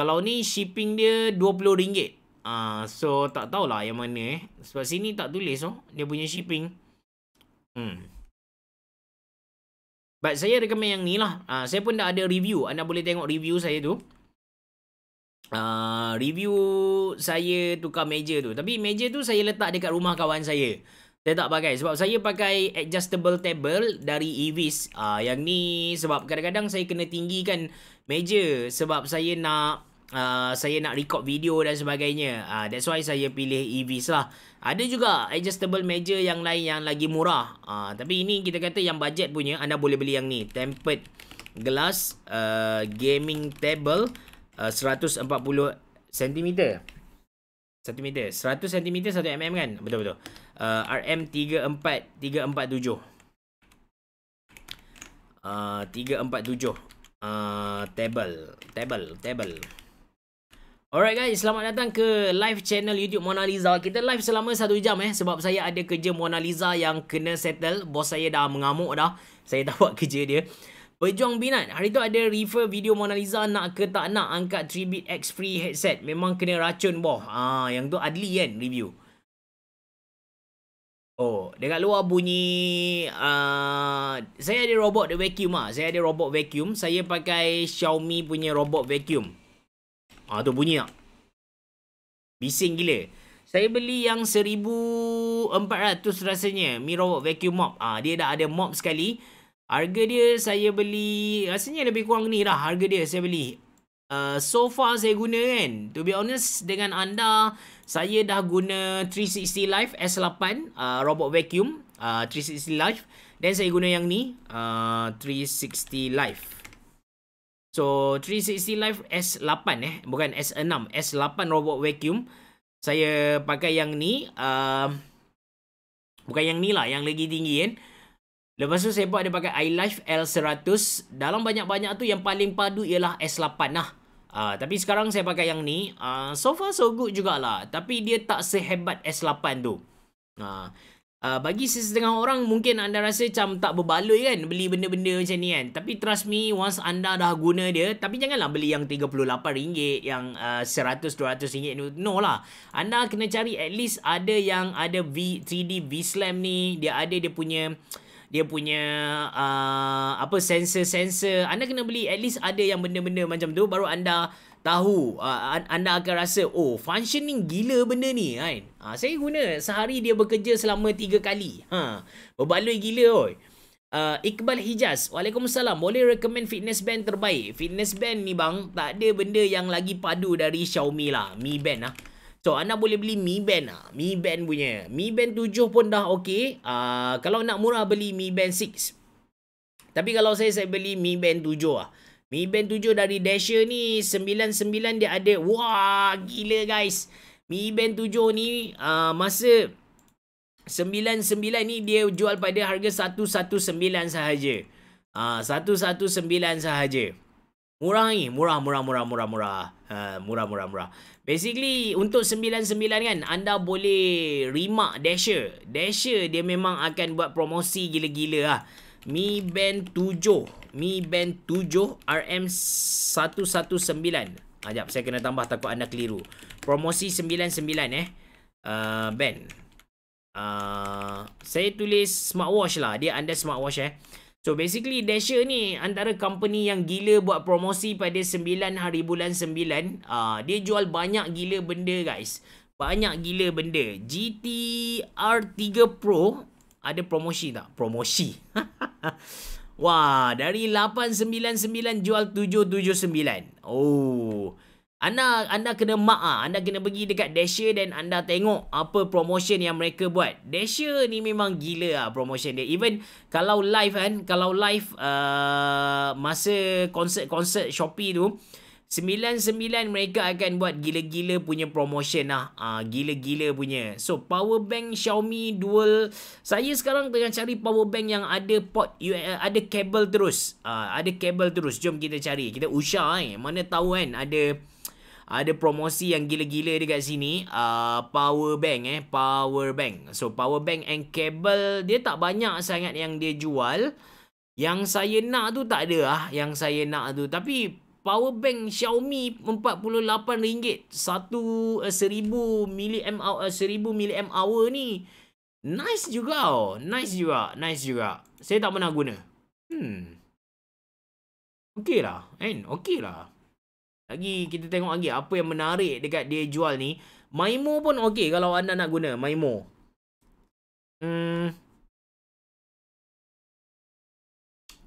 Kalau ni shipping dia RM20. Uh, ah, so tak tahulah yang mana eh. Sebab sini tak tulis oh. Dia punya shipping. Hmm. But saya rekomen yang ni lah. Uh, saya pun dah ada review. Anda boleh tengok review saya tu. Uh, review saya tukar meja tu. Tapi meja tu saya letak dekat rumah kawan saya. Saya tak pakai. Sebab saya pakai adjustable table dari Evis. Uh, yang ni sebab kadang-kadang saya kena tinggikan meja. Sebab saya nak uh, saya nak record video dan sebagainya. Uh, that's why saya pilih EVs lah. Ada juga adjustable measure yang lain yang lagi murah. Uh, tapi ini kita kata yang budget punya anda boleh beli yang ni. Tempered glass uh, gaming table uh, 140 cm. 1 meter. 100 cm 1 mm kan? Betul betul. Uh, RM 34347. Uh, 347. Uh, table, table, table. Alright guys, selamat datang ke live channel YouTube Mona Lisa. Kita live selama satu jam eh sebab saya ada kerja Mona Lisa yang kena settle. Bos saya dah mengamuk dah. Saya dah (laughs) buat kerja dia. Berjuang binat. Hari tu ada refer video Mona Lisa nak ke tak nak angkat 3-bit X-Free headset. Memang kena racun boh. Ah, yang tu Adli kan review. Oh, dekat luar bunyi uh, saya ada robot the vacuum ah. Saya ada robot vacuum. Saya pakai Xiaomi punya robot vacuum. Ah ha, tu bunyi tak? Bising gila. Saya beli yang 1400 rasanya. robot vacuum mop. Ah ha, dia dah ada mop sekali. Harga dia saya beli rasanya lebih kurang ni lah harga dia saya beli. Uh, so far saya guna kan. To be honest dengan anda saya dah guna 360 live S8 uh, robot vacuum uh, 360 live. dan saya guna yang ni uh, 360 live. So 360 Life S8 eh bukan S6 S8 robot vacuum saya pakai yang ni uh, bukan yang ni lah yang lagi tinggi kan lepas tu saya pun ada pakai iLife L100 dalam banyak-banyak tu yang paling padu ialah S8 lah uh, tapi sekarang saya pakai yang ni uh, so far so good jugalah tapi dia tak sehebat S8 tu uh, Uh, bagi sesetengah orang mungkin anda rasa macam tak berbaloi kan beli benda-benda macam ni kan. Tapi trust me once anda dah guna dia. Tapi janganlah beli yang RM38 yang uh, RM100, RM200 no lah. Anda kena cari at least ada yang ada V 3D V-Slam ni. Dia ada dia punya dia punya uh, apa sensor-sensor. Anda kena beli at least ada yang benda-benda macam tu. Baru anda tahu uh, anda akan rasa oh functioning gila benda ni kan ha, saya guna sehari dia bekerja selama 3 kali ha berbaloi gila oi uh, Iqbal Hijaz Waalaikumsalam boleh recommend fitness band terbaik fitness band ni bang tak ada benda yang lagi padu dari Xiaomi lah Mi Band lah So anda boleh beli Mi Band lah. Mi Band punya. Mi Band 7 pun dah okay. Uh, kalau nak murah beli Mi Band 6. Tapi kalau saya, saya beli Mi Band 7 lah. Mi Band 7 dari Dasher ni 99 dia ada. Wah, gila guys. Mi Band 7 ni uh, masa 99 ni dia jual pada harga 119 sahaja. Uh, ah, 119 sahaja. Murah ni. Murah, murah, murah, murah, murah. Uh, murah, murah, murah. Basically, untuk 99 kan, anda boleh remark Dasher. Dasher dia memang akan buat promosi gila-gila lah. Mi Band 7. Mi Band 7 RM119. Sekejap, saya kena tambah takut anda keliru. Promosi 99 eh. Uh, ah, band. Uh, saya tulis smartwatch lah. Dia under smartwatch eh. So basically Dasha ni antara company yang gila buat promosi pada 9 hari bulan 9. Uh, ah, dia jual banyak gila benda guys. Banyak gila benda. GT R 3 Pro ada promosi tak? Promosi. (laughs) Wah, dari 899 jual 779. Oh. Anda anda kena mak ah. Anda kena pergi dekat Dasha dan anda tengok apa promotion yang mereka buat. Dasha ni memang gila ah promotion dia. Even kalau live kan, kalau live uh, masa konsert-konsert Shopee tu, 99 mereka akan buat gila-gila punya promotion lah. Ah, gila-gila punya. So, power bank Xiaomi dual. Saya sekarang tengah cari power bank yang ada port, eh, ada kabel terus. Ah, ada kabel terus. Jom kita cari. Kita usah eh. Mana tahu kan ada ada promosi yang gila-gila dekat sini. Ah, power bank eh. Power bank. So, power bank and kabel. Dia tak banyak sangat yang dia jual. Yang saya nak tu tak ada lah. Yang saya nak tu. Tapi power bank Xiaomi rm ringgit satu uh, seribu mili mAh eh, uh, seribu mili mAh ni nice juga oh. nice juga nice juga saya tak pernah guna hmm okey lah kan okay lah lagi kita tengok lagi apa yang menarik dekat dia jual ni Maimo pun okay kalau anda nak guna Maimo hmm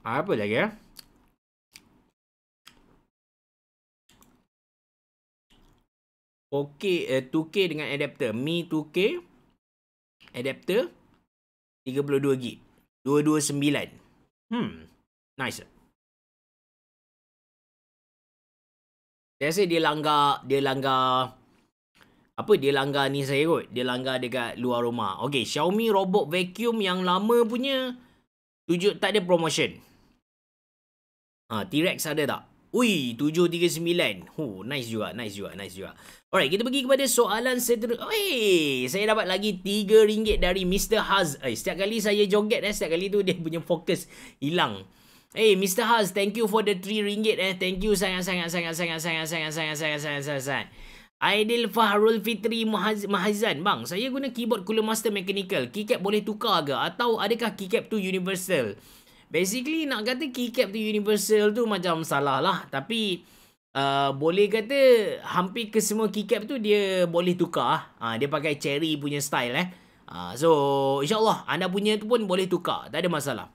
apa lagi ya eh? OK uh, eh, 2K dengan adapter. Mi 2K adapter 32 GB. 229. Hmm. Nice. Saya rasa dia langgar dia langgar apa dia langgar ni saya kot. Dia langgar dekat luar rumah. Okay. Xiaomi robot vacuum yang lama punya tujuh tak ada promotion. Ha, T-Rex ada tak? Ui, 739. Hu, nice juga, nice juga, nice juga. Alright, kita pergi kepada soalan seterusnya. Oi, saya dapat lagi RM3 dari Mr. Haz. Eh, setiap kali saya joget eh, setiap kali tu dia punya fokus hilang. Eh, hey, Mr. Haz, thank you for the RM3 eh. Thank you sangat sangat sangat sangat sangat sangat sangat sangat sangat sangat sangat. Aidil Fahrul Fitri Mahazan Bang, saya guna keyboard Cooler Master Mechanical Keycap boleh tukar ke? Atau adakah keycap tu universal? basically nak kata keycap tu universal tu macam salah lah tapi uh, boleh kata hampir ke semua keycap tu dia boleh tukar ha, dia pakai cherry punya style eh ha, so insyaallah anda punya tu pun boleh tukar tak ada masalah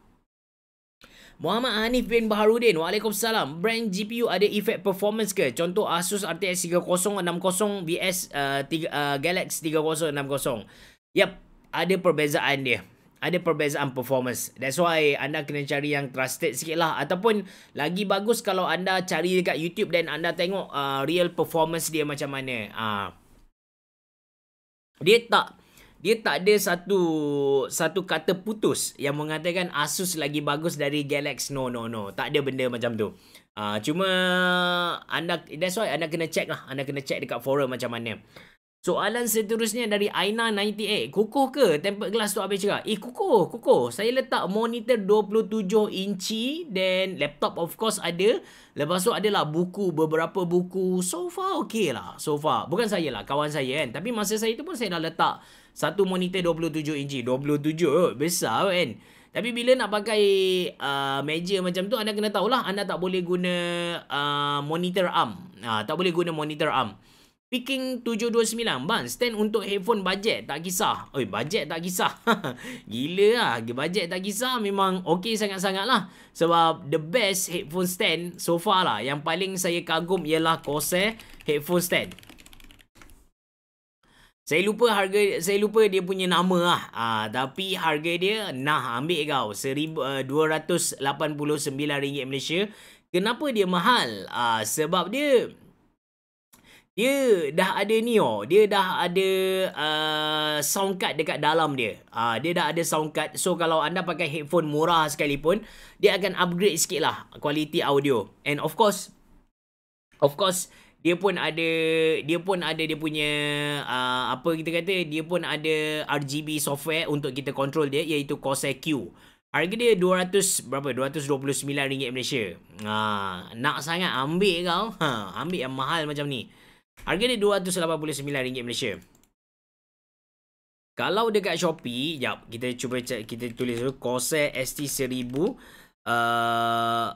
Muhammad Hanif bin Baharudin Waalaikumsalam Brand GPU ada efek performance ke? Contoh Asus RTX 3060 VS uh, uh, Galaxy 3060 Yap, ada perbezaan dia ada perbezaan performance. That's why anda kena cari yang trusted sikit lah. Ataupun lagi bagus kalau anda cari dekat YouTube dan anda tengok uh, real performance dia macam mana. Uh, dia tak dia tak ada satu satu kata putus yang mengatakan Asus lagi bagus dari Galaxy. No, no, no. Tak ada benda macam tu. Uh, cuma anda that's why anda kena check lah. Anda kena check dekat forum macam mana. Soalan seterusnya dari Aina98. Kukuh ke tempered glass tu habis cakap? Eh, kukuh. Kukuh. Saya letak monitor 27 inci. Then, laptop of course ada. Lepas tu adalah buku. Beberapa buku. So far okay lah. So far. Bukan saya lah. Kawan saya kan. Tapi masa saya tu pun saya dah letak satu monitor 27 inci. 27. Besar kan. Tapi bila nak pakai uh, meja macam tu, anda kena tahulah anda tak boleh guna uh, monitor arm. Uh, tak boleh guna monitor arm. Picking 729 bang stand untuk headphone bajet tak kisah. Oi bajet tak kisah. (laughs) Gila lah bajet tak kisah memang okey sangat-sangat lah. Sebab the best headphone stand so far lah. Yang paling saya kagum ialah Corsair headphone stand. Saya lupa harga saya lupa dia punya nama lah. Ah, tapi harga dia nah ambil kau. RM289 eh, Malaysia. Kenapa dia mahal? Ah, sebab dia dia dah ada ni oh dia dah ada uh, sound card dekat dalam dia uh, dia dah ada sound card so kalau anda pakai headphone murah sekalipun dia akan upgrade sikit lah kualiti audio and of course of course dia pun ada dia pun ada dia punya uh, apa kita kata dia pun ada RGB software untuk kita control dia iaitu Corsair Q Harga dia 200 berapa 229 ringgit Malaysia. Ha, nak sangat ambil kau. Ha, ambil yang mahal macam ni. Harga dia RM289 Malaysia. Kalau dekat Shopee, jap, kita cuba kita tulis dulu Corsair ST1000 uh,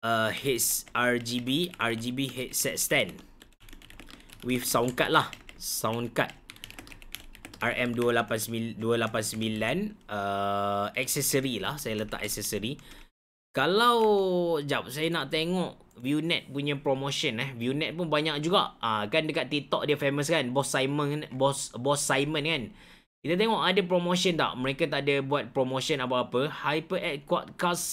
uh, RGB RGB headset stand with sound card lah. Sound card RM289 uh, aksesori lah. Saya letak aksesori. Kalau jap saya nak tengok ViewNet punya promotion eh. ViewNet pun banyak juga. Ah ha, kan dekat TikTok dia famous kan. Boss Simon Boss Boss Simon kan. Kita tengok ada promotion tak? Mereka tak ada buat promotion apa-apa. HyperX Quadcast.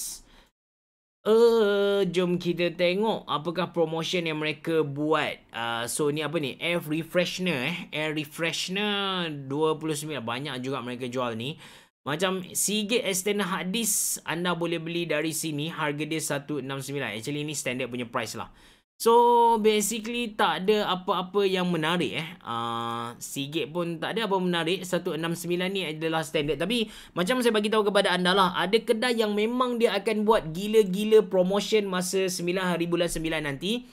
Eh, uh, jom kita tengok apakah promotion yang mereka buat. Ah uh, so ni apa ni? Air Refresher eh. Air Refresher 29 banyak juga mereka jual ni. Macam Seagate Stena Hard Disk anda boleh beli dari sini harga dia 169. Actually ini standard punya price lah. So basically tak ada apa-apa yang menarik eh. Uh, ah, Seagate pun tak ada apa menarik. 169 ni adalah standard. Tapi macam saya bagi tahu kepada anda lah. Ada kedai yang memang dia akan buat gila-gila promotion masa 9 hari bulan 9 nanti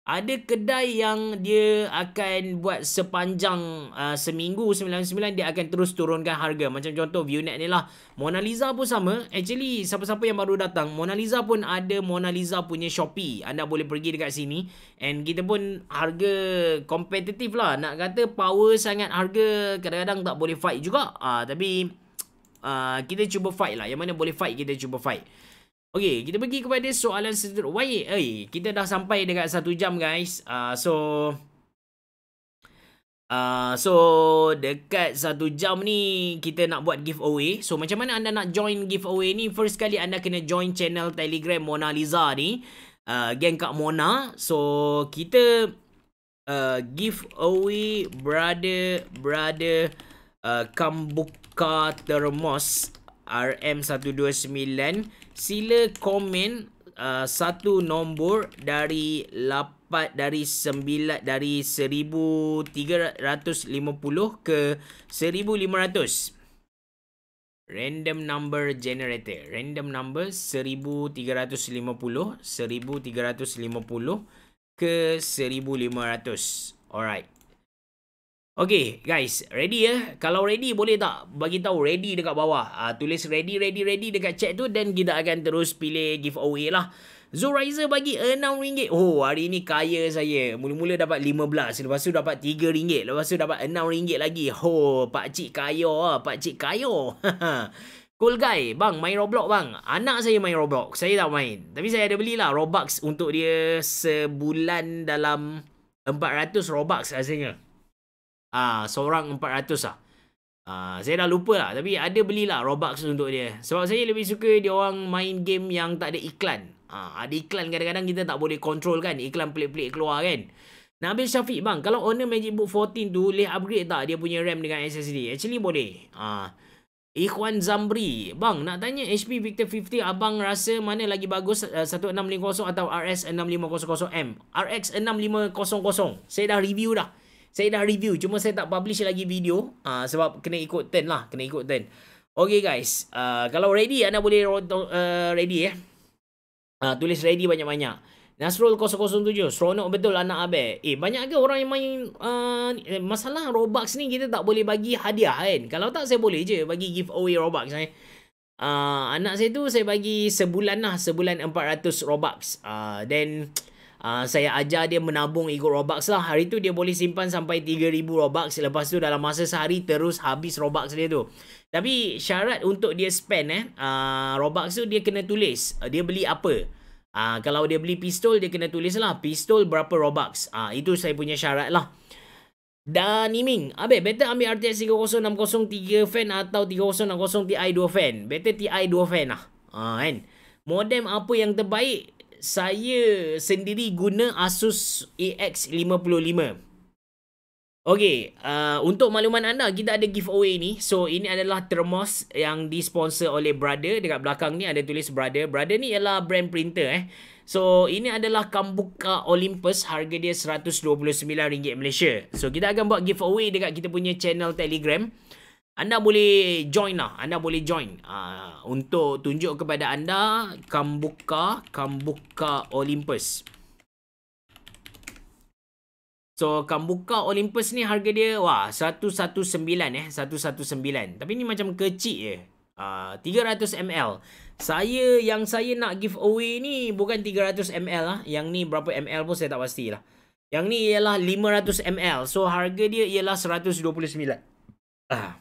ada kedai yang dia akan buat sepanjang uh, seminggu 99 dia akan terus turunkan harga macam contoh Viewnet ni lah Mona Lisa pun sama actually siapa-siapa yang baru datang Mona Lisa pun ada Mona Lisa punya Shopee anda boleh pergi dekat sini and kita pun harga kompetitif lah nak kata power sangat harga kadang-kadang tak boleh fight juga uh, tapi uh, kita cuba fight lah yang mana boleh fight kita cuba fight Okay, kita pergi kepada soalan seterusnya. Why? hey, kita dah sampai dekat satu jam guys. Uh, so, uh, so dekat satu jam ni kita nak buat giveaway. So, macam mana anda nak join giveaway ni? First kali anda kena join channel Telegram Mona Liza ni. Uh, geng Kak Mona. So, kita uh, giveaway brother, brother uh, Kambuka Termos RM129. 129 sila komen uh, satu nombor dari 8 dari 9 dari 1350 ke 1500 random number generator random number 1350 1350 ke 1500 alright Okay, guys, ready ya? Eh? Kalau ready, boleh tak bagi tahu ready dekat bawah? Uh, tulis ready, ready, ready dekat chat tu. dan kita akan terus pilih giveaway lah. Zoraiser bagi RM6. Oh, hari ni kaya saya. Mula-mula dapat RM15. Lepas tu dapat RM3. Lepas tu dapat RM6 lagi. Oh, pakcik kaya lah. Pakcik kaya. (laughs) cool guy. Bang, main Roblox bang. Anak saya main Roblox. Saya tak main. Tapi saya ada belilah Robux untuk dia sebulan dalam 400 Robux rasanya. Ah, seorang 400 lah. Ah, saya dah lupa lah. Tapi ada belilah Robux untuk dia. Sebab saya lebih suka dia orang main game yang tak ada iklan. Ah, ada iklan kadang-kadang kita tak boleh control kan. Iklan pelik-pelik keluar kan. Nabil Syafiq bang, kalau owner Magic Book 14 tu boleh upgrade tak dia punya RAM dengan SSD? Actually boleh. Ah. Ikhwan Zamri, bang nak tanya HP Victor 50 abang rasa mana lagi bagus uh, eh, 1650 atau RS 6500M? RX 6500. Saya dah review dah. Saya dah review cuma saya tak publish lagi video uh, sebab kena ikut turn lah, kena ikut turn. Okay guys, uh, kalau ready anda boleh uh, ready eh. Uh, tulis ready banyak-banyak. Nasrul 007, seronok betul anak abe. Eh, banyak ke orang yang main uh, masalah Robux ni kita tak boleh bagi hadiah kan. Kalau tak saya boleh je bagi giveaway Robux eh. Uh, anak saya tu saya bagi sebulan lah sebulan 400 Robux uh, then uh, Ah, saya ajar dia menabung ikut Robux lah. Hari tu dia boleh simpan sampai 3,000 Robux. Lepas tu dalam masa sehari terus habis Robux dia tu. Tapi syarat untuk dia spend eh, uh, Robux tu dia kena tulis. Uh, dia beli apa? Uh, kalau dia beli pistol, dia kena tulis lah. Pistol berapa Robux? Uh, itu saya punya syarat lah. Dan Iming, Abe, better ambil RTX 3060 fan atau 3060 Ti 2 fan? Better Ti 2 fan lah. Uh, kan? Modem apa yang terbaik saya sendiri guna Asus AX55. Okay, uh, untuk makluman anda, kita ada giveaway ni. So, ini adalah thermos yang disponsor oleh Brother. Dekat belakang ni ada tulis Brother. Brother ni ialah brand printer eh. So, ini adalah Kambuka Olympus. Harga dia RM129 Malaysia. So, kita akan buat giveaway dekat kita punya channel Telegram. Telegram anda boleh join lah. Anda boleh join. Uh, untuk tunjuk kepada anda, Kambuka, Kambuka Olympus. So, Kambuka Olympus ni harga dia, wah, 119 eh. 119. Tapi ni macam kecil je. Uh, 300 ml. Saya, yang saya nak give away ni bukan 300 ml lah. Yang ni berapa ml pun saya tak pasti lah. Yang ni ialah 500 ml. So, harga dia ialah 129. Ah. Uh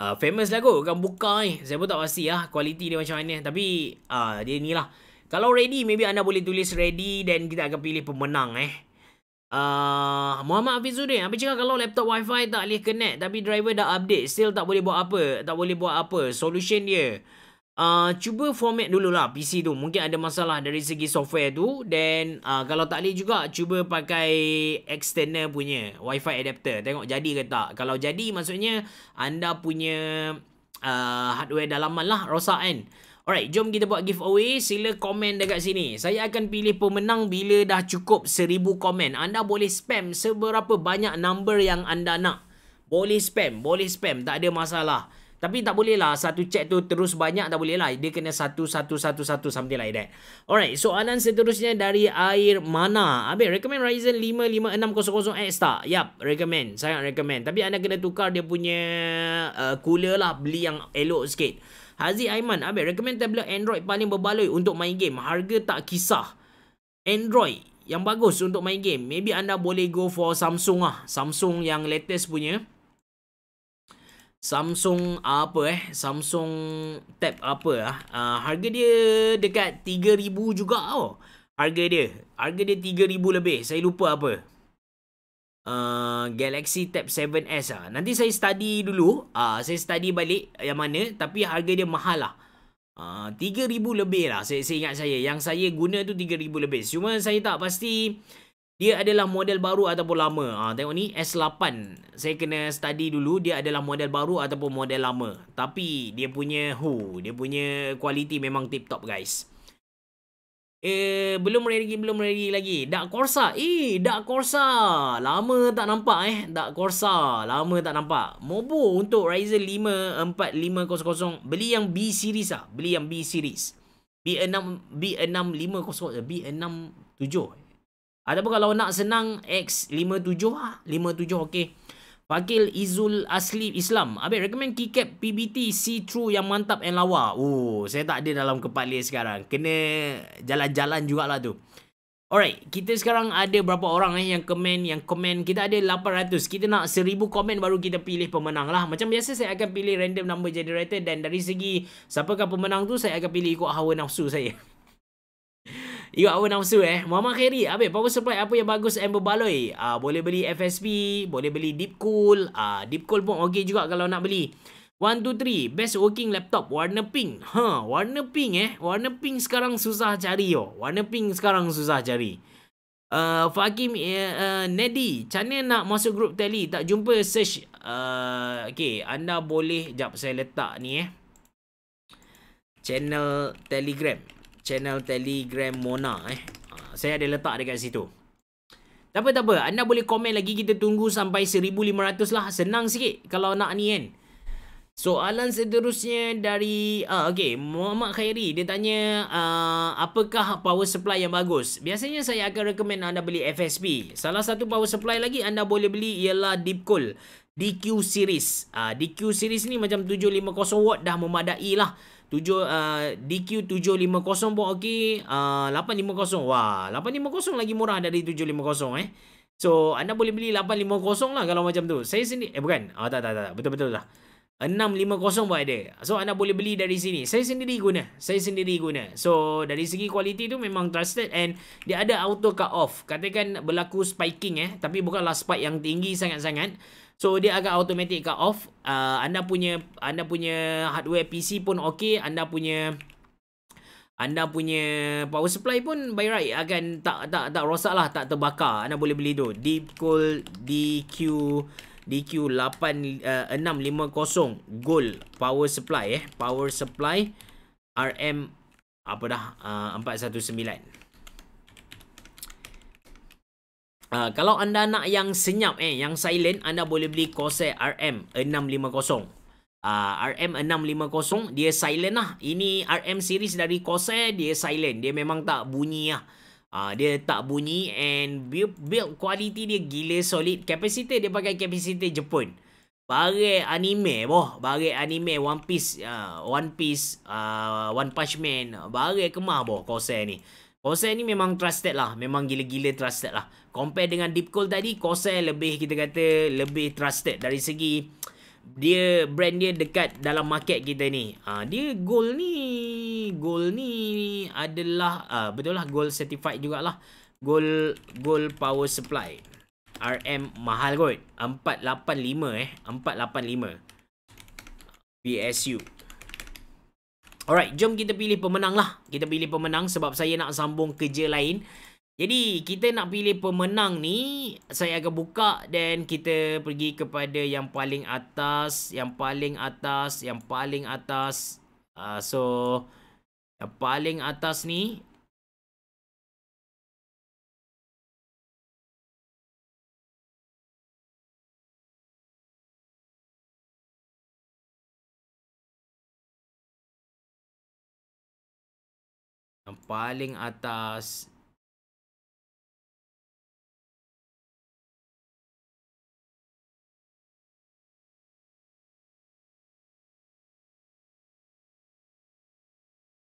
uh, famous lah kot bukan buka ni saya pun tak pasti lah kualiti dia macam mana tapi uh, dia ni lah kalau ready maybe anda boleh tulis ready dan kita akan pilih pemenang eh Uh, Muhammad Hafizuddin Apa cakap kalau laptop wifi tak boleh connect Tapi driver dah update Still tak boleh buat apa Tak boleh buat apa Solution dia uh, Ah, cuba format dulu lah PC tu. Mungkin ada masalah dari segi software tu. Then uh, kalau tak boleh juga, cuba pakai external punya Wi-Fi adapter. Tengok jadi ke tak. Kalau jadi maksudnya anda punya uh, hardware dalaman lah rosak kan. Alright, jom kita buat giveaway. Sila komen dekat sini. Saya akan pilih pemenang bila dah cukup seribu komen. Anda boleh spam seberapa banyak number yang anda nak. Boleh spam, boleh spam. Tak ada masalah. Tapi tak boleh lah satu cek tu terus banyak tak boleh lah. Dia kena satu, satu, satu, satu something like that. Alright, soalan seterusnya dari Air Mana. Abis, recommend Ryzen 55600X tak? Yap, recommend. Sangat recommend. Tapi anda kena tukar dia punya uh, cooler lah. Beli yang elok sikit. Haziq Aiman. Abis, recommend tablet Android paling berbaloi untuk main game. Harga tak kisah. Android yang bagus untuk main game. Maybe anda boleh go for Samsung lah. Samsung yang latest punya. Samsung apa eh? Samsung Tab apa ah? Uh, harga dia dekat 3000 juga tau. Oh. Harga dia. Harga dia 3000 lebih. Saya lupa apa. Uh, Galaxy Tab 7S ah. Nanti saya study dulu. Uh, saya study balik yang mana tapi harga dia mahal lah. Uh, 3000 lebih lah saya, saya ingat saya. Yang saya guna tu 3000 lebih. Cuma saya tak pasti dia adalah model baru ataupun lama. Ha, tengok ni S8. Saya kena study dulu. Dia adalah model baru ataupun model lama. Tapi dia punya hu, dia punya kualiti memang tip top guys. Eh, belum ready lagi, belum ready lagi. Dark Corsa. Eh, Dark Corsa. Lama tak nampak eh. Dark Corsa. Lama tak nampak. Mobo untuk Ryzen 5 4500. Beli yang B series ah. Beli yang B series. B6 B6500 B67 eh. Ataupun kalau nak senang X57 lah. 57 okey. Fakil Izul Asli Islam. Abik recommend keycap PBT see through yang mantap and lawa. Oh, saya tak ada dalam kepala sekarang. Kena jalan-jalan jugalah tu. Alright, kita sekarang ada berapa orang eh yang komen, yang komen. Kita ada 800. Kita nak 1000 komen baru kita pilih pemenang lah. Macam biasa saya akan pilih random number generator dan dari segi siapakah pemenang tu saya akan pilih ikut hawa nafsu saya. (laughs) Ingat apa nama su eh Muhammad Khairi Habis power supply apa yang bagus And berbaloi uh, ah, Boleh beli FSP Boleh beli deep cool uh, Deep cool pun okey juga Kalau nak beli 1, 2, 3 Best working laptop Warna pink Ha huh, Warna pink eh Warna pink sekarang susah cari oh, Warna pink sekarang susah cari uh, Fakim uh, eh, uh, eh, Nedi Macam nak masuk grup tele Tak jumpa search uh, Okay Anda boleh Sekejap saya letak ni eh Channel Telegram channel Telegram Mona eh. Ah, saya ada letak dekat situ. Tak apa tak apa, anda boleh komen lagi kita tunggu sampai 1500 lah. Senang sikit kalau nak ni kan. Soalan seterusnya dari ah okey, Muhammad Khairi dia tanya uh, apakah power supply yang bagus? Biasanya saya akan recommend anda beli FSP. Salah satu power supply lagi anda boleh beli ialah Deepcool DQ series. Ah DQ series ni macam 750 watt dah memadai lah. Uh, DQ 750 pun okey. Uh, 850. Wah, 850 lagi murah dari 750 eh. So, anda boleh beli 850 lah kalau macam tu. Saya sendiri, eh bukan. Oh, tak, tak, tak. Betul-betul lah. 650 pun ada. So, anda boleh beli dari sini. Saya sendiri guna. Saya sendiri guna. So, dari segi kualiti tu memang trusted and dia ada auto cut off. Katakan berlaku spiking eh. Tapi bukanlah spike yang tinggi sangat-sangat. So dia akan automatic cut off. Uh, anda punya anda punya hardware PC pun okey, anda punya anda punya power supply pun by right akan ah, tak tak tak rosak lah, tak terbakar. Anda boleh beli tu. Deepcool DQ DQ8650 uh, Gold Power Supply eh. Power Supply RM apa dah uh, ah, 419. Uh, kalau anda nak yang senyap eh, yang silent, anda boleh beli Corsair RM650. Uh, RM650 dia silent lah. Ini RM series dari Corsair dia silent. Dia memang tak bunyi lah. Uh, dia tak bunyi and build, build quality dia gila solid. Kapasiti dia pakai kapasiti Jepun. Barik anime boh. Barik anime One Piece. Uh, One Piece. Uh, One Punch Man. Barik kemah boh Corsair ni. Corsair ni memang trusted lah. Memang gila-gila trusted lah compare dengan Deep Cold tadi Corsair lebih kita kata lebih trusted dari segi dia brand dia dekat dalam market kita ni. ha, dia gold ni, gold ni adalah ha, betul lah gold certified jugalah. Gold gold power supply. RM mahal kot. 485 eh, 485. PSU. Alright, jom kita pilih pemenang lah. Kita pilih pemenang sebab saya nak sambung kerja lain. Jadi kita nak pilih pemenang ni saya akan buka dan kita pergi kepada yang paling atas, yang paling atas, yang paling atas. Uh, so yang paling atas ni yang paling atas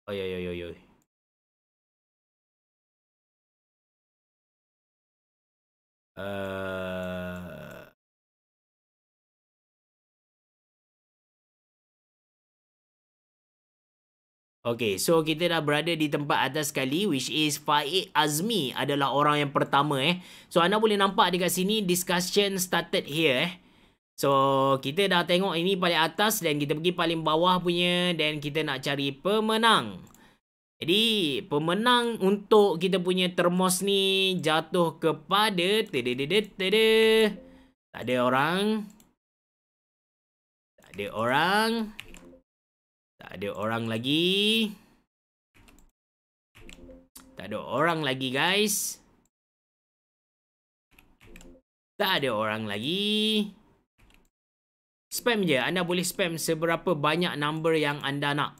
Oi, yeah yeah yeah ya, ya, ya. oi. Okay, so kita dah berada di tempat atas sekali which is Faik Azmi adalah orang yang pertama eh. So anda boleh nampak dekat sini discussion started here eh. So, kita dah tengok ini paling atas dan kita pergi paling bawah punya dan kita nak cari pemenang. Jadi, pemenang untuk kita punya termos ni jatuh kepada... Tadadadadada. Tak ada orang. Tak ada orang. Tak ada orang lagi. Tak ada orang lagi, guys. Tak ada orang lagi. Tak ada orang lagi spam je. Anda boleh spam seberapa banyak number yang anda nak.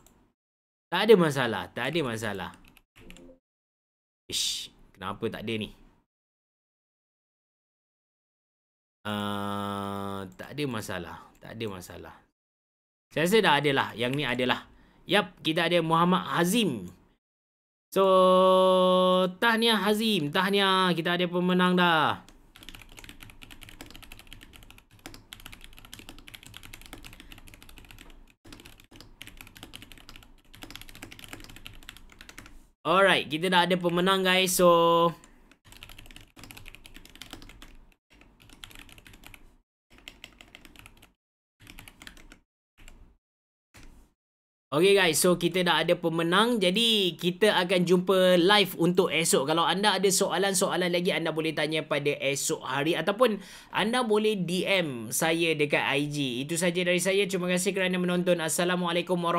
Tak ada masalah. Tak ada masalah. Ish. Kenapa tak ada ni? Uh, tak ada masalah. Tak ada masalah. Saya rasa dah ada lah. Yang ni ada lah. Yap. Kita ada Muhammad Hazim. So, tahniah Hazim. Tahniah. Kita ada pemenang dah. Alright, kita dah ada pemenang guys. So Okay guys, so kita dah ada pemenang. Jadi kita akan jumpa live untuk esok. Kalau anda ada soalan-soalan lagi, anda boleh tanya pada esok hari. Ataupun anda boleh DM saya dekat IG. Itu saja dari saya. Terima kasih kerana menonton. Assalamualaikum warahmatullahi